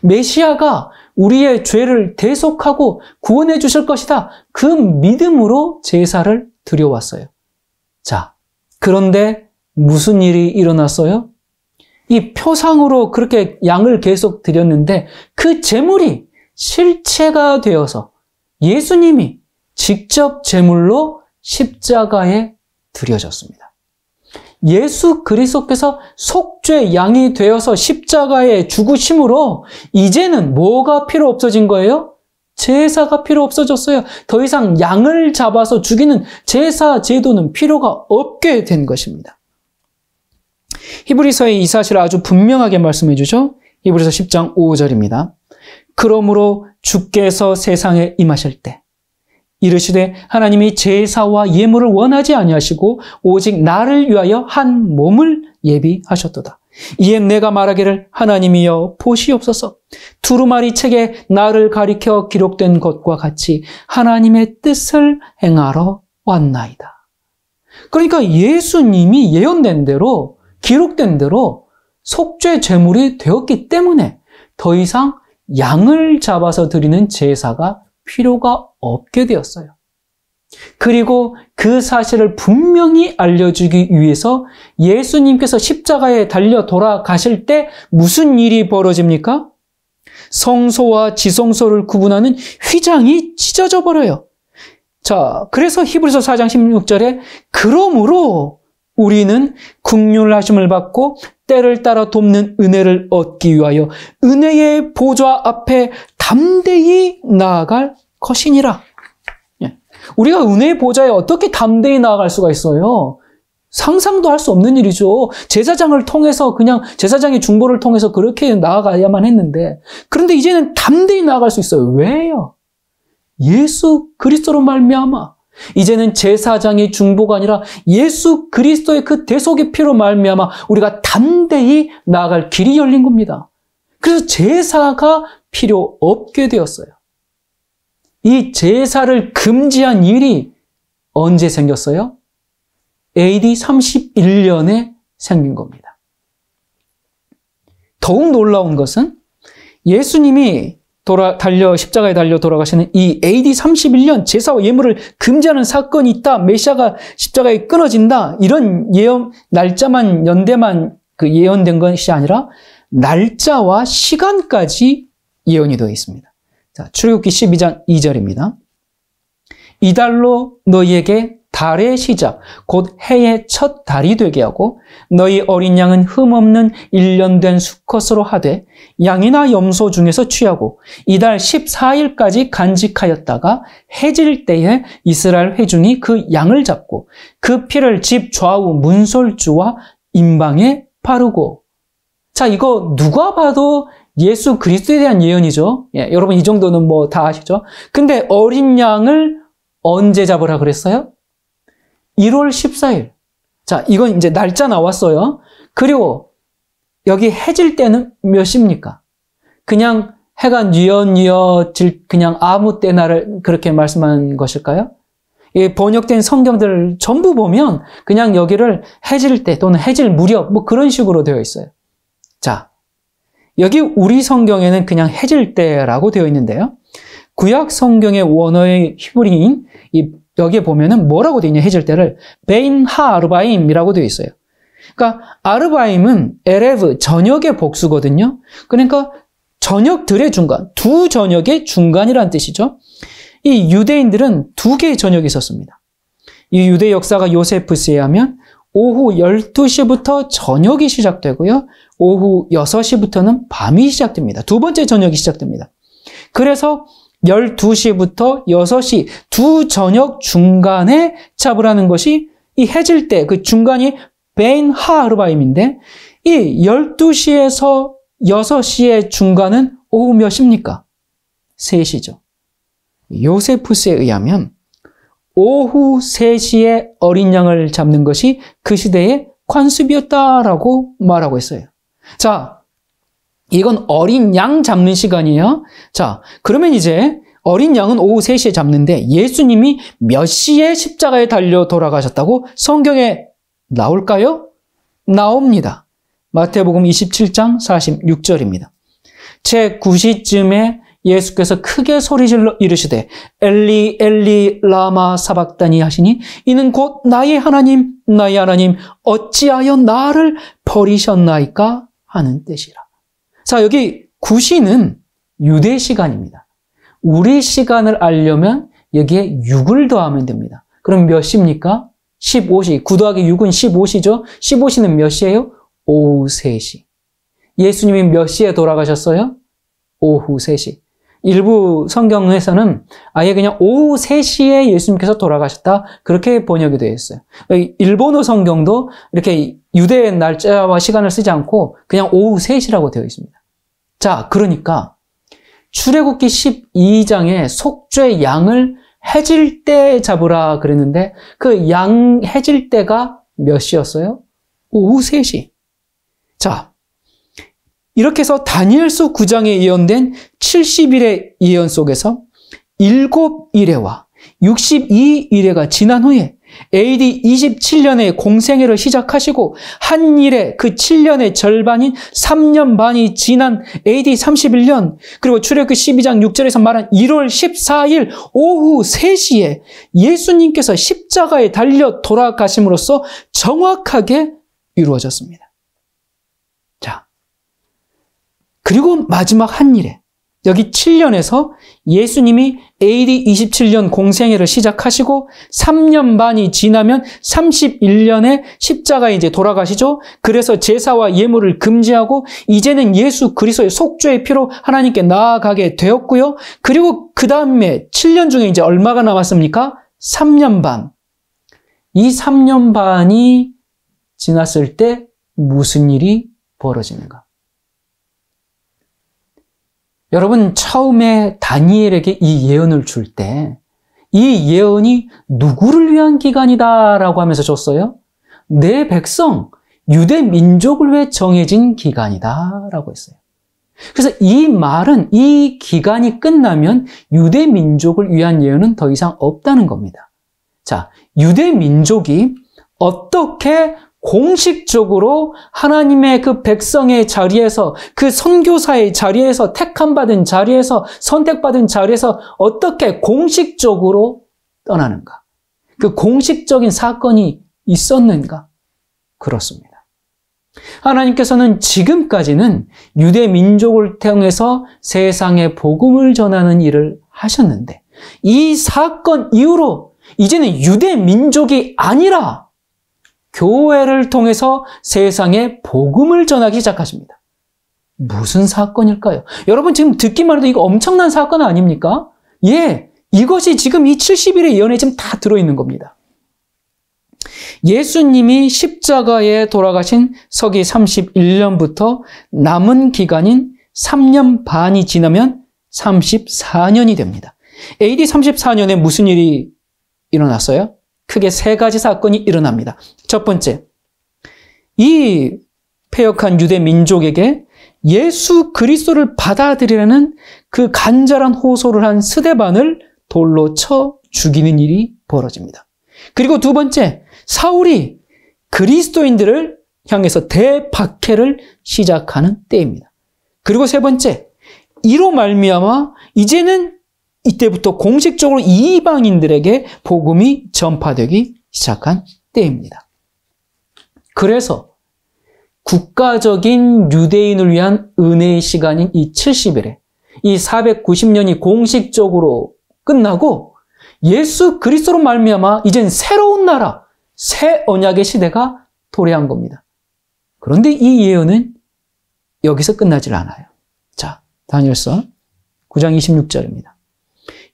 메시아가 우리의 죄를 대속하고 구원해 주실 것이다. 그 믿음으로 제사를 드려왔어요. 자, 그런데 무슨 일이 일어났어요? 이 표상으로 그렇게 양을 계속 드렸는데 그 제물이 실체가 되어서 예수님이 직접 제물로 십자가에 드려졌습니다. 예수 그리스도께서 속죄 양이 되어서 십자가에 죽으심으로 이제는 뭐가 필요 없어진 거예요? 제사가 필요 없어졌어요. 더 이상 양을 잡아서 죽이는 제사 제도는 필요가 없게 된 것입니다. 히브리서의 이 사실을 아주 분명하게 말씀해 주죠. 히브리서 10장 5절입니다. 그러므로 주께서 세상에 임하실 때 이르시되 하나님이 제사와 예물을 원하지 아니하시고 오직 나를 위하여 한 몸을 예비하셨도다. 이에 내가 말하기를 하나님이여 보시옵소서 두루마리 책에 나를 가리켜 기록된 것과 같이 하나님의 뜻을 행하러 왔나이다. 그러니까 예수님이 예언된 대로 기록된 대로 속죄 제물이 되었기 때문에 더 이상 양을 잡아서 드리는 제사가 필요가 없게 되었어요. 그리고 그 사실을 분명히 알려주기 위해서 예수님께서 십자가에 달려 돌아가실 때 무슨 일이 벌어집니까? 성소와 지성소를 구분하는 휘장이 찢어져 버려요. 자, 그래서 히브리서 4장 16절에 그러므로 우리는 국률하심을 받고 때를 따라 돕는 은혜를 얻기 위하여 은혜의 보좌 앞에 담대히 나아갈 컷이니라. 예. 우리가 은혜의 보좌에 어떻게 담대히 나아갈 수가 있어요? 상상도 할 수 없는 일이죠. 제사장을 통해서 그냥 제사장의 중보를 통해서 그렇게 나아가야만 했는데 그런데 이제는 담대히 나아갈 수 있어요. 왜요? 예수 그리스도로 말미암아 이제는 제사장의 중보가 아니라 예수 그리스도의 그 대속의 피로 말미암아 우리가 담대히 나아갈 길이 열린 겁니다. 그래서 제사가 필요 없게 되었어요. 이 제사를 금지한 일이 언제 생겼어요? AD 31년에 생긴 겁니다. 더욱 놀라운 것은 예수님이 돌아, 달려, 십자가에 달려 돌아가시는 이 AD 31년 제사와 예물을 금지하는 사건이 있다. 메시아가 십자가에 끊어진다. 이런 예언, 날짜만, 연대만 그 예언된 것이 아니라 날짜와 시간까지 예언이 되어 있습니다. 자, 출애굽기 12장 2절입니다. 이달로 너희에게 달의 시작, 곧 해의 첫 달이 되게 하고 너희 어린 양은 흠없는 일년된 수컷으로 하되 양이나 염소 중에서 취하고 이달 14일까지 간직하였다가 해질 때에 이스라엘 회중이 그 양을 잡고 그 피를 집 좌우 문설주와 임방에 바르고 자 이거 누가 봐도 예수 그리스도에 대한 예언이죠. 예, 여러분 이 정도는 뭐 다 아시죠? 근데 어린 양을 언제 잡으라 그랬어요? 1월 14일. 자, 이건 이제 날짜 나왔어요. 그리고 여기 해질 때는 몇 시입니까? 그냥 해가 뉘어뉘어질 그냥 아무 때나를 그렇게 말씀한 것일까요? 이 번역된 성경들을 전부 보면 그냥 여기를 해질 때 또는 해질 무렵 뭐 그런 식으로 되어 있어요. 여기 우리 성경에는 그냥 해질 때라고 되어 있는데요. 구약 성경의 원어의 히브리인 이 여기에 보면은 뭐라고 되어 있냐 해질 때를 베인 하 아르바임이라고 되어 있어요. 그러니까 아르바임은 에레브 저녁의 복수거든요. 그러니까 저녁들의 중간, 두 저녁의 중간이란 뜻이죠. 이 유대인들은 두 개의 저녁이 있었습니다. 이 유대 역사가 요세프스에 하면 오후 12시부터 저녁이 시작되고요. 오후 6시부터는 밤이 시작됩니다. 두 번째 저녁이 시작됩니다. 그래서 12시부터 6시 두 저녁 중간에 잡으라는 것이 이 해질 때 그 중간이 베인 하르바임인데 이 12시에서 6시의 중간은 오후 몇입니까? 3시죠. 요세푸스에 의하면 오후 3시에 어린 양을 잡는 것이 그 시대의 관습이었다라고 말하고 있어요. 자, 이건 어린 양 잡는 시간이에요. 자, 그러면 이제 어린 양은 오후 3시에 잡는데 예수님이 몇 시에 십자가에 달려 돌아가셨다고 성경에 나올까요? 나옵니다. 마태복음 27장 46절입니다. 제 9시쯤에 예수께서 크게 소리질러 이르시되 엘리 엘리 라마 사박다니 하시니 이는 곧 나의 하나님 나의 하나님 어찌하여 나를 버리셨나이까 하는 뜻이라. 자 여기 구시는 유대 시간입니다. 우리 시간을 알려면 여기에 6을 더하면 됩니다. 그럼 몇 시입니까? 15시. 9 더하기 6은 15시죠. 15시는 몇 시예요? 오후 3시. 예수님이 몇 시에 돌아가셨어요? 오후 3시. 일부 성경에서는 아예 그냥 오후 3시에 예수님께서 돌아가셨다. 그렇게 번역이 되어 있어요. 일본어 성경도 이렇게 유대 의 날짜와 시간을 쓰지 않고 그냥 오후 3시라고 되어 있습니다. 자, 그러니까 출애굽기 12장에 속죄 양을 해질 때 잡으라 그랬는데 그 양 해질 때가 몇 시였어요? 오후 3시. 자, 이렇게 해서 다니엘서 9장에 예언된 70일의 예언 속에서 7일회와 62일에가 지난 후에 AD 27년에 공생회를 시작하시고 한 일의 그 7년의 절반인 3년 반이 지난 AD 31년 그리고 출애굽기 12장 6절에서 말한 1월 14일 오후 3시에 예수님께서 십자가에 달려 돌아가심으로써 정확하게 이루어졌습니다. 자. 그리고 마지막 한 일에 여기 7년에서 예수님이 AD 27년 공생애를 시작하시고 3년 반이 지나면 31년에 십자가에 이제 돌아가시죠. 그래서 제사와 예물을 금지하고 이제는 예수 그리스도의 속죄의 피로 하나님께 나아가게 되었고요. 그리고 그 다음에 7년 중에 이제 얼마가 남았습니까? 3년 반. 이 3년 반이 지났을 때 무슨 일이 벌어지는가? 여러분, 처음에 다니엘에게 이 예언을 줄 때, 이 예언이 누구를 위한 기간이다라고 하면서 줬어요? 내 백성, 유대 민족을 위해 정해진 기간이다라고 했어요. 그래서 이 말은 이 기간이 끝나면 유대 민족을 위한 예언은 더 이상 없다는 겁니다. 자, 유대 민족이 어떻게 공식적으로 하나님의 그 백성의 자리에서 그 선교사의 자리에서 택함 받은 자리에서 선택받은 자리에서 어떻게 공식적으로 떠나는가? 그 공식적인 사건이 있었는가? 그렇습니다. 하나님께서는 지금까지는 유대 민족을 통해서 세상에 복음을 전하는 일을 하셨는데 이 사건 이후로 이제는 유대 민족이 아니라 교회를 통해서 세상에 복음을 전하기 시작하십니다. 무슨 사건일까요? 여러분 지금 듣기만 해도 이거 엄청난 사건 아닙니까? 예, 이것이 지금 이 70일의 예언에 지금 다 들어있는 겁니다. 예수님이 십자가에 돌아가신 서기 31년부터 남은 기간인 3년 반이 지나면 34년이 됩니다. AD 34년에 무슨 일이 일어났어요? 크게 세 가지 사건이 일어납니다. 첫 번째, 이 폐역한 유대 민족에게 예수 그리스도를 받아들이라는 그 간절한 호소를 한 스데반을 돌로 쳐 죽이는 일이 벌어집니다. 그리고 두 번째, 사울이 그리스도인들을 향해서 대박해를 시작하는 때입니다. 그리고 세 번째, 이로 말미암아 이제는 이때부터 공식적으로 이방인들에게 복음이 전파되기 시작한 때입니다. 그래서 국가적인 유대인을 위한 은혜의 시간인 이 70일에 이 490년이 공식적으로 끝나고 예수 그리스도로 말미암아 이젠 새로운 나라, 새 언약의 시대가 도래한 겁니다. 그런데 이 예언은 여기서 끝나질 않아요. 자, 다니엘서 9장 26절입니다.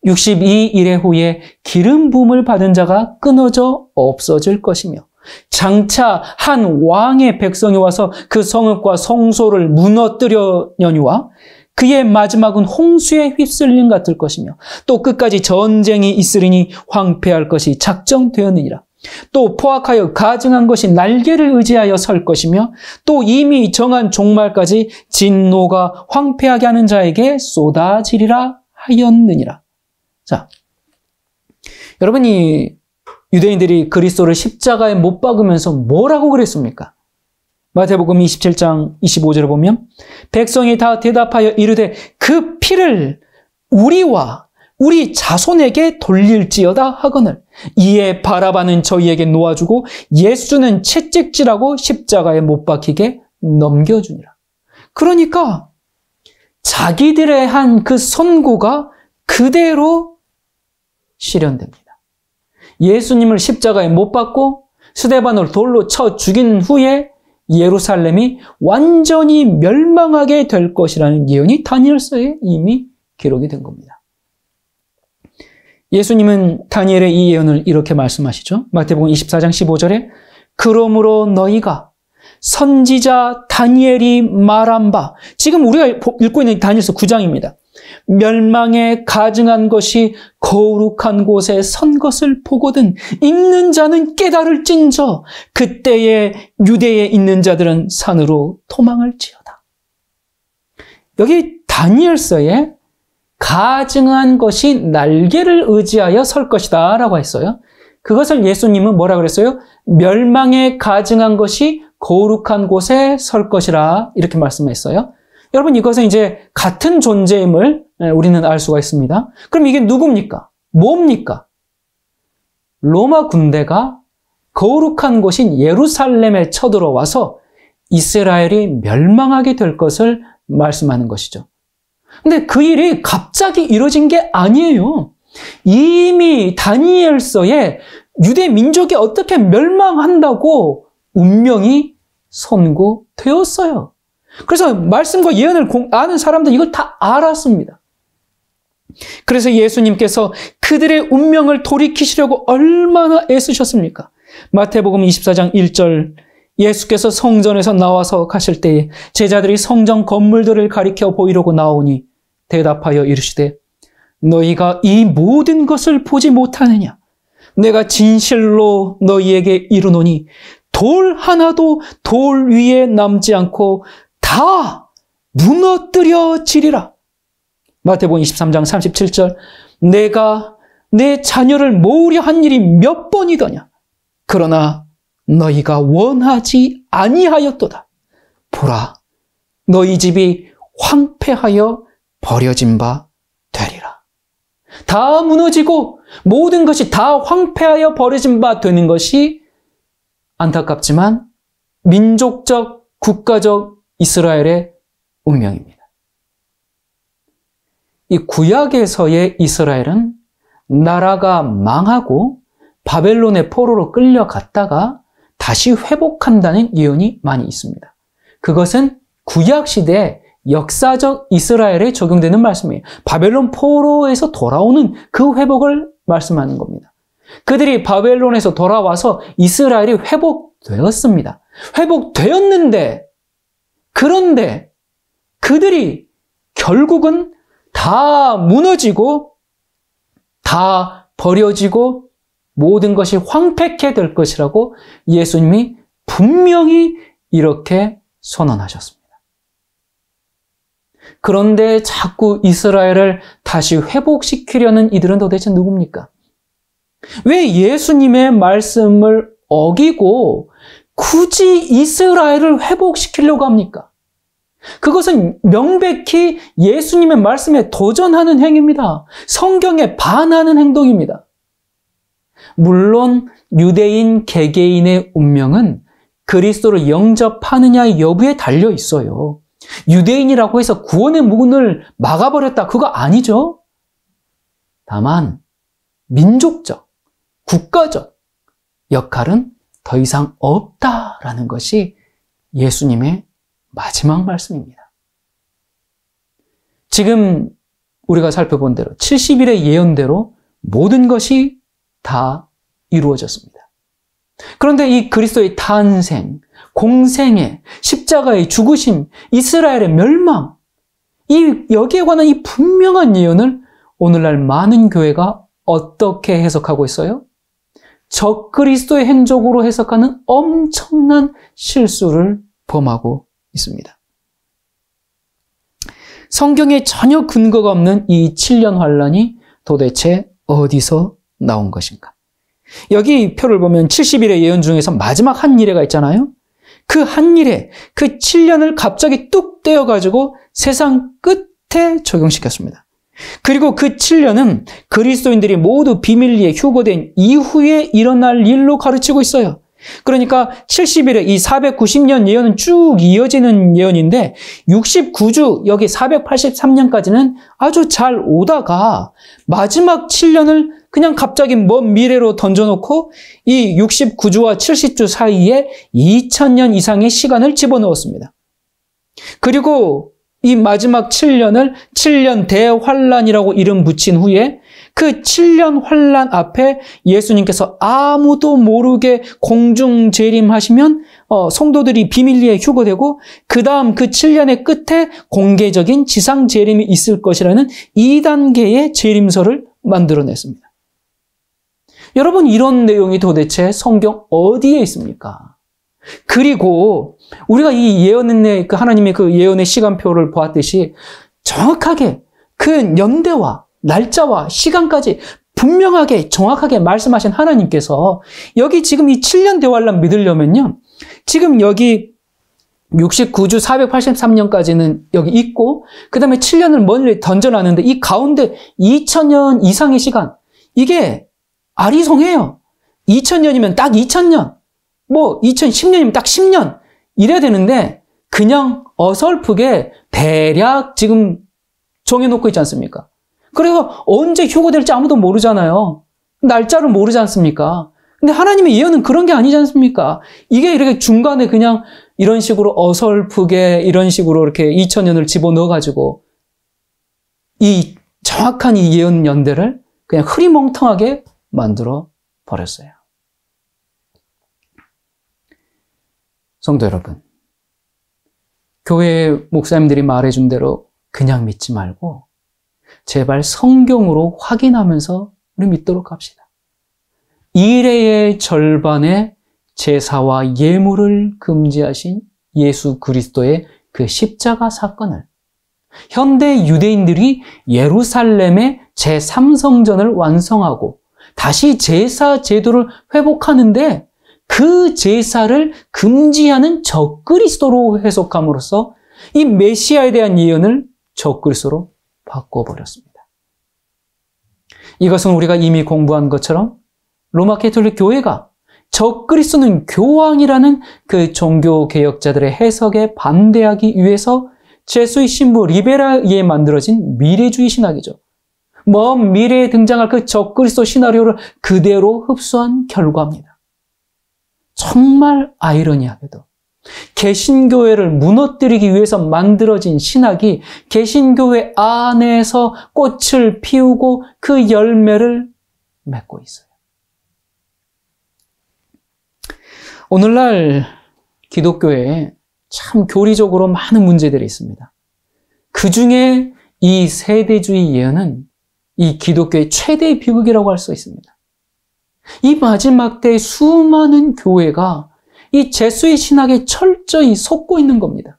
62일의 후에 기름 부음을 받은 자가 끊어져 없어질 것이며 장차 한 왕의 백성이 와서 그 성읍과 성소를 무너뜨려려니와 그의 마지막은 홍수에 휩쓸림 같을 것이며 또 끝까지 전쟁이 있으리니 황폐할 것이 작정되었느니라. 또 포악하여 가증한 것이 날개를 의지하여 설 것이며 또 이미 정한 종말까지 진노가 황폐하게 하는 자에게 쏟아지리라 하였느니라. 자, 여러분 이 유대인들이 그리스도를 십자가에 못 박으면서 뭐라고 그랬습니까? 마태복음 27장 25절을 보면 백성이 다 대답하여 이르되 그 피를 우리와 우리 자손에게 돌릴지어다 하거늘 이에 바라바는 저희에게 놓아주고 예수는 채찍질하고 십자가에 못 박히게 넘겨주니라. 그러니까 자기들의 한 그 선고가 그대로 실현됩니다. 예수님을 십자가에 못 박고 스데반을 돌로 쳐 죽인 후에 예루살렘이 완전히 멸망하게 될 것이라는 예언이 다니엘서에 이미 기록이 된 겁니다. 예수님은 다니엘의 이 예언을 이렇게 말씀하시죠. 마태복음 24장 15절에 그러므로 너희가 선지자 다니엘이 말한 바 지금 우리가 읽고 있는 다니엘서 9장입니다. 멸망에 가증한 것이 거룩한 곳에 선 것을 보거든 읽는 자는 깨달을찐저 그때에 유대에 있는 자들은 산으로 도망을지어다. 여기 다니엘서에 가증한 것이 날개를 의지하여 설 것이다 라고 했어요. 그것을 예수님은 뭐라 그랬어요? 멸망에 가증한 것이 거룩한 곳에 설 것이라 이렇게 말씀했어요. 여러분 이것은 이제 같은 존재임을 예, 우리는 알 수가 있습니다. 그럼 이게 누굽니까? 뭡니까? 로마 군대가 거룩한 곳인 예루살렘에 쳐들어와서 이스라엘이 멸망하게 될 것을 말씀하는 것이죠. 근데 그 일이 갑자기 이루어진 게 아니에요. 이미 다니엘서에 유대 민족이 어떻게 멸망한다고 운명이 선고되었어요. 그래서 말씀과 예언을 아는 사람들 이걸 다 알았습니다. 그래서 예수님께서 그들의 운명을 돌이키시려고 얼마나 애쓰셨습니까? 마태복음 24장 1절 예수께서 성전에서 나와서 가실 때에 제자들이 성전 건물들을 가리켜 보이려고 나오니 대답하여 이르시되 너희가 이 모든 것을 보지 못하느냐? 내가 진실로 너희에게 이르노니 돌 하나도 돌 위에 남지 않고 다 무너뜨려지리라. 마태복음 23장 37절 내가 내 자녀를 모으려 한 일이 몇 번이더냐 그러나 너희가 원하지 아니하였도다 보라 너희 집이 황폐하여 버려진 바 되리라 다 무너지고 모든 것이 다 황폐하여 버려진 바 되는 것이 안타깝지만 민족적 국가적 이스라엘의 운명입니다. 이 구약에서의 이스라엘은 나라가 망하고 바벨론의 포로로 끌려갔다가 다시 회복한다는 예언이 많이 있습니다. 그것은 구약 시대 역사적 이스라엘에 적용되는 말씀이에요. 바벨론 포로에서 돌아오는 그 회복을 말씀하는 겁니다. 그들이 바벨론에서 돌아와서 이스라엘이 회복되었습니다. 회복되었는데 그런데 그들이 결국은 다 무너지고 다 버려지고 모든 것이 황폐케 될 것이라고 예수님이 분명히 이렇게 선언하셨습니다. 그런데 자꾸 이스라엘을 다시 회복시키려는 이들은 도대체 누굽니까? 왜 예수님의 말씀을 어기고 굳이 이스라엘을 회복시키려고 합니까? 그것은 명백히 예수님의 말씀에 도전하는 행위입니다. 성경에 반하는 행동입니다. 물론 유대인 개개인의 운명은 그리스도를 영접하느냐의 여부에 달려 있어요. 유대인이라고 해서 구원의 문을 막아버렸다. 그거 아니죠. 다만, 민족적, 국가적 역할은 더 이상 없다라는 것이 예수님의 마지막 말씀입니다. 지금 우리가 살펴본 대로 70일의 예언대로 모든 것이 다 이루어졌습니다. 그런데 이 그리스도의 탄생, 공생애, 십자가의 죽으심, 이스라엘의 멸망, 이 여기에 관한 이 분명한 예언을 오늘날 많은 교회가 어떻게 해석하고 있어요? 적그리스도의 행적으로 해석하는 엄청난 실수를 범하고 있습니다. 성경에 전혀 근거가 없는 이 7년 환란이 도대체 어디서 나온 것인가? 여기 표를 보면 70일의 예언 중에서 마지막 한 일회가 있잖아요. 그 한 일회, 그 7년을 갑자기 뚝 떼어 가지고 세상 끝에 적용시켰습니다. 그리고 그 7년은 그리스도인들이 모두 비밀리에 휴거된 이후에 일어날 일로 가르치고 있어요. 그러니까 70일에 이 490년 예언은 쭉 이어지는 예언인데 69주 여기 483년까지는 아주 잘 오다가 마지막 7년을 그냥 갑자기 먼 미래로 던져놓고 이 69주와 70주 사이에 2000년 이상의 시간을 집어넣었습니다. 그리고 이 마지막 7년을 7년 대환란이라고 이름 붙인 후에 그 7년 환란 앞에 예수님께서 아무도 모르게 공중 재림하시면 어, 성도들이 비밀리에 휴거되고 그 다음 그 7년의 끝에 공개적인 지상 재림이 있을 것이라는 2단계의 재림서를 만들어냈습니다. 여러분 이런 내용이 도대체 성경 어디에 있습니까? 그리고 우리가 이 예언의 그 하나님의 그 예언의 시간표를 보았듯이 정확하게 그 연대와 날짜와 시간까지 분명하게 정확하게 말씀하신 하나님께서 여기 지금 이 7년 대환란 믿으려면요. 지금 여기 69주 483년까지는 여기 있고 그 다음에 7년을 멀리 던져놨는데 이 가운데 2000년 이상의 시간 이게 아리송해요. 2000년이면 딱 2000년 뭐 2010년이면 딱 10년 이래야 되는데 그냥 어설프게 대략 지금 정해놓고 있지 않습니까? 그래서 언제 휴거될지 아무도 모르잖아요. 날짜를 모르지 않습니까? 근데 하나님의 예언은 그런 게 아니지 않습니까? 이게 이렇게 중간에 그냥 이런 식으로 어설프게 이런 식으로 이렇게 2000년을 집어넣어가지고 이 정확한 이 예언 연대를 그냥 흐리멍텅하게 만들어 버렸어요. 성도 여러분, 교회 목사님들이 말해준 대로 그냥 믿지 말고 제발 성경으로 확인하면서 우리 믿도록 합시다. 이래의 절반의 제사와 예물을 금지하신 예수 그리스도의 그 십자가 사건을 현대 유대인들이 예루살렘의 제3성전을 완성하고 다시 제사 제도를 회복하는데 그 제사를 금지하는 적그리스도로 해석함으로써 이 메시아에 대한 예언을 적그리스도로 바꿔버렸습니다. 이것은 우리가 이미 공부한 것처럼 로마 캐톨릭 교회가 적그리스는 교황이라는 그 종교 개혁자들의 해석에 반대하기 위해서 제수의 신부 리베라에 만들어진 미래주의 신학이죠. 먼 미래에 등장할 그 적그리스도 시나리오를 그대로 흡수한 결과입니다. 정말 아이러니하게도 개신교회를 무너뜨리기 위해서 만들어진 신학이 개신교회 안에서 꽃을 피우고 그 열매를 맺고 있어요. 오늘날 기독교에 참 교리적으로 많은 문제들이 있습니다. 그 중에 이 세대주의 예언은 이 기독교의 최대의 비극이라고 할 수 있습니다. 이 마지막 때 수많은 교회가 이 제수의 신학에 철저히 속고 있는 겁니다.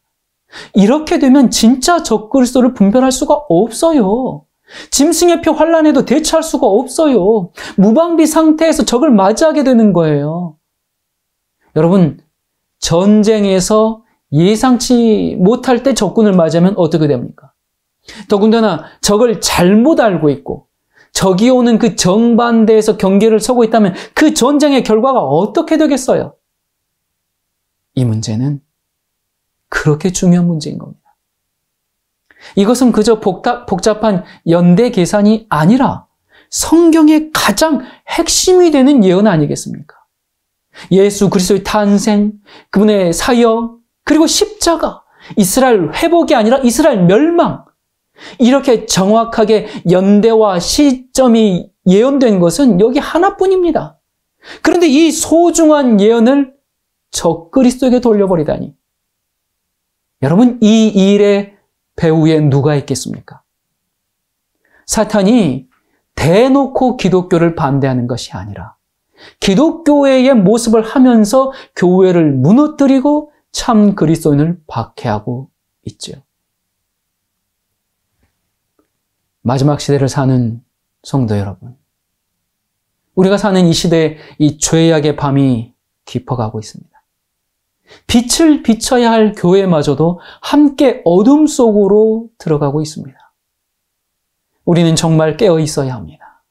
이렇게 되면 진짜 적그리스도를 분별할 수가 없어요. 짐승의 표 환란에도 대처할 수가 없어요. 무방비 상태에서 적을 맞이하게 되는 거예요. 여러분, 전쟁에서 예상치 못할 때 적군을 맞이하면 어떻게 됩니까? 더군다나 적을 잘못 알고 있고 적이 오는 그 정반대에서 경계를 서고 있다면 그 전쟁의 결과가 어떻게 되겠어요? 이 문제는 그렇게 중요한 문제인 겁니다. 이것은 그저 복잡한 연대 계산이 아니라 성경의 가장 핵심이 되는 예언 아니겠습니까? 예수 그리스도의 탄생, 그분의 사역, 그리고 십자가, 이스라엘 회복이 아니라 이스라엘 멸망. 이렇게 정확하게 연대와 시점이 예언된 것은 여기 하나뿐입니다. 그런데 이 소중한 예언을 적 그리스도에게 돌려버리다니. 여러분, 이 일의 배후에 누가 있겠습니까? 사탄이 대놓고 기독교를 반대하는 것이 아니라 기독교의 모습을 하면서 교회를 무너뜨리고 참 그리스도인을 박해하고 있지 마지막 시대를 사는 성도 여러분. 우리가 사는 이 시대에 이 죄악의 밤이 깊어가고 있습니다. 빛을 비춰야 할 교회마저도 함께 어둠 속으로 들어가고 있습니다. 우리는 정말 깨어 있어야 합니다.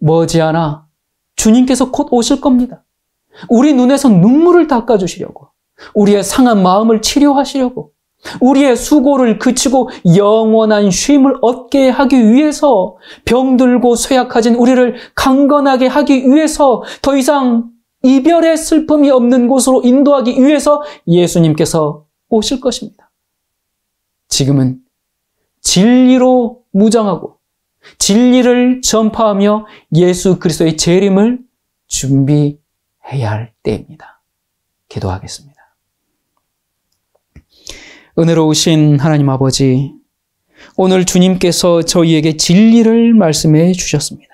머지않아 주님께서 곧 오실 겁니다. 우리 눈에서 눈물을 닦아주시려고, 우리의 상한 마음을 치료하시려고, 우리의 수고를 그치고 영원한 쉼을 얻게 하기 위해서 병들고 쇠약해진 우리를 강건하게 하기 위해서 더 이상 이별의 슬픔이 없는 곳으로 인도하기 위해서 예수님께서 오실 것입니다. 지금은 진리로 무장하고 진리를 전파하며 예수 그리스도의 재림을 준비해야 할 때입니다. 기도하겠습니다. 은혜로우신 하나님 아버지, 오늘 주님께서 저희에게 진리를 말씀해 주셨습니다.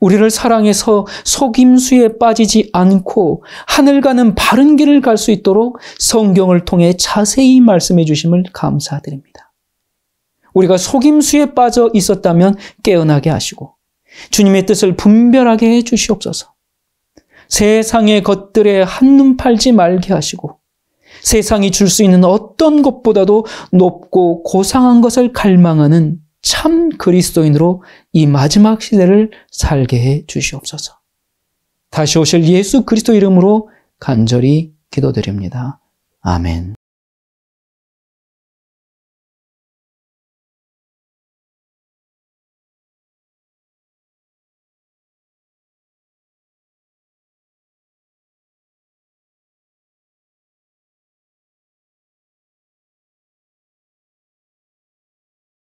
우리를 사랑해서 속임수에 빠지지 않고 하늘 가는 바른 길을 갈 수 있도록 성경을 통해 자세히 말씀해 주심을 감사드립니다. 우리가 속임수에 빠져 있었다면 깨어나게 하시고 주님의 뜻을 분별하게 해 주시옵소서. 세상의 것들에 한눈 팔지 말게 하시고 세상이 줄 수 있는 어떤 것보다도 높고 고상한 것을 갈망하는 참 그리스도인으로 이 마지막 시대를 살게 해 주시옵소서. 다시 오실 예수 그리스도 이름으로 간절히 기도드립니다. 아멘.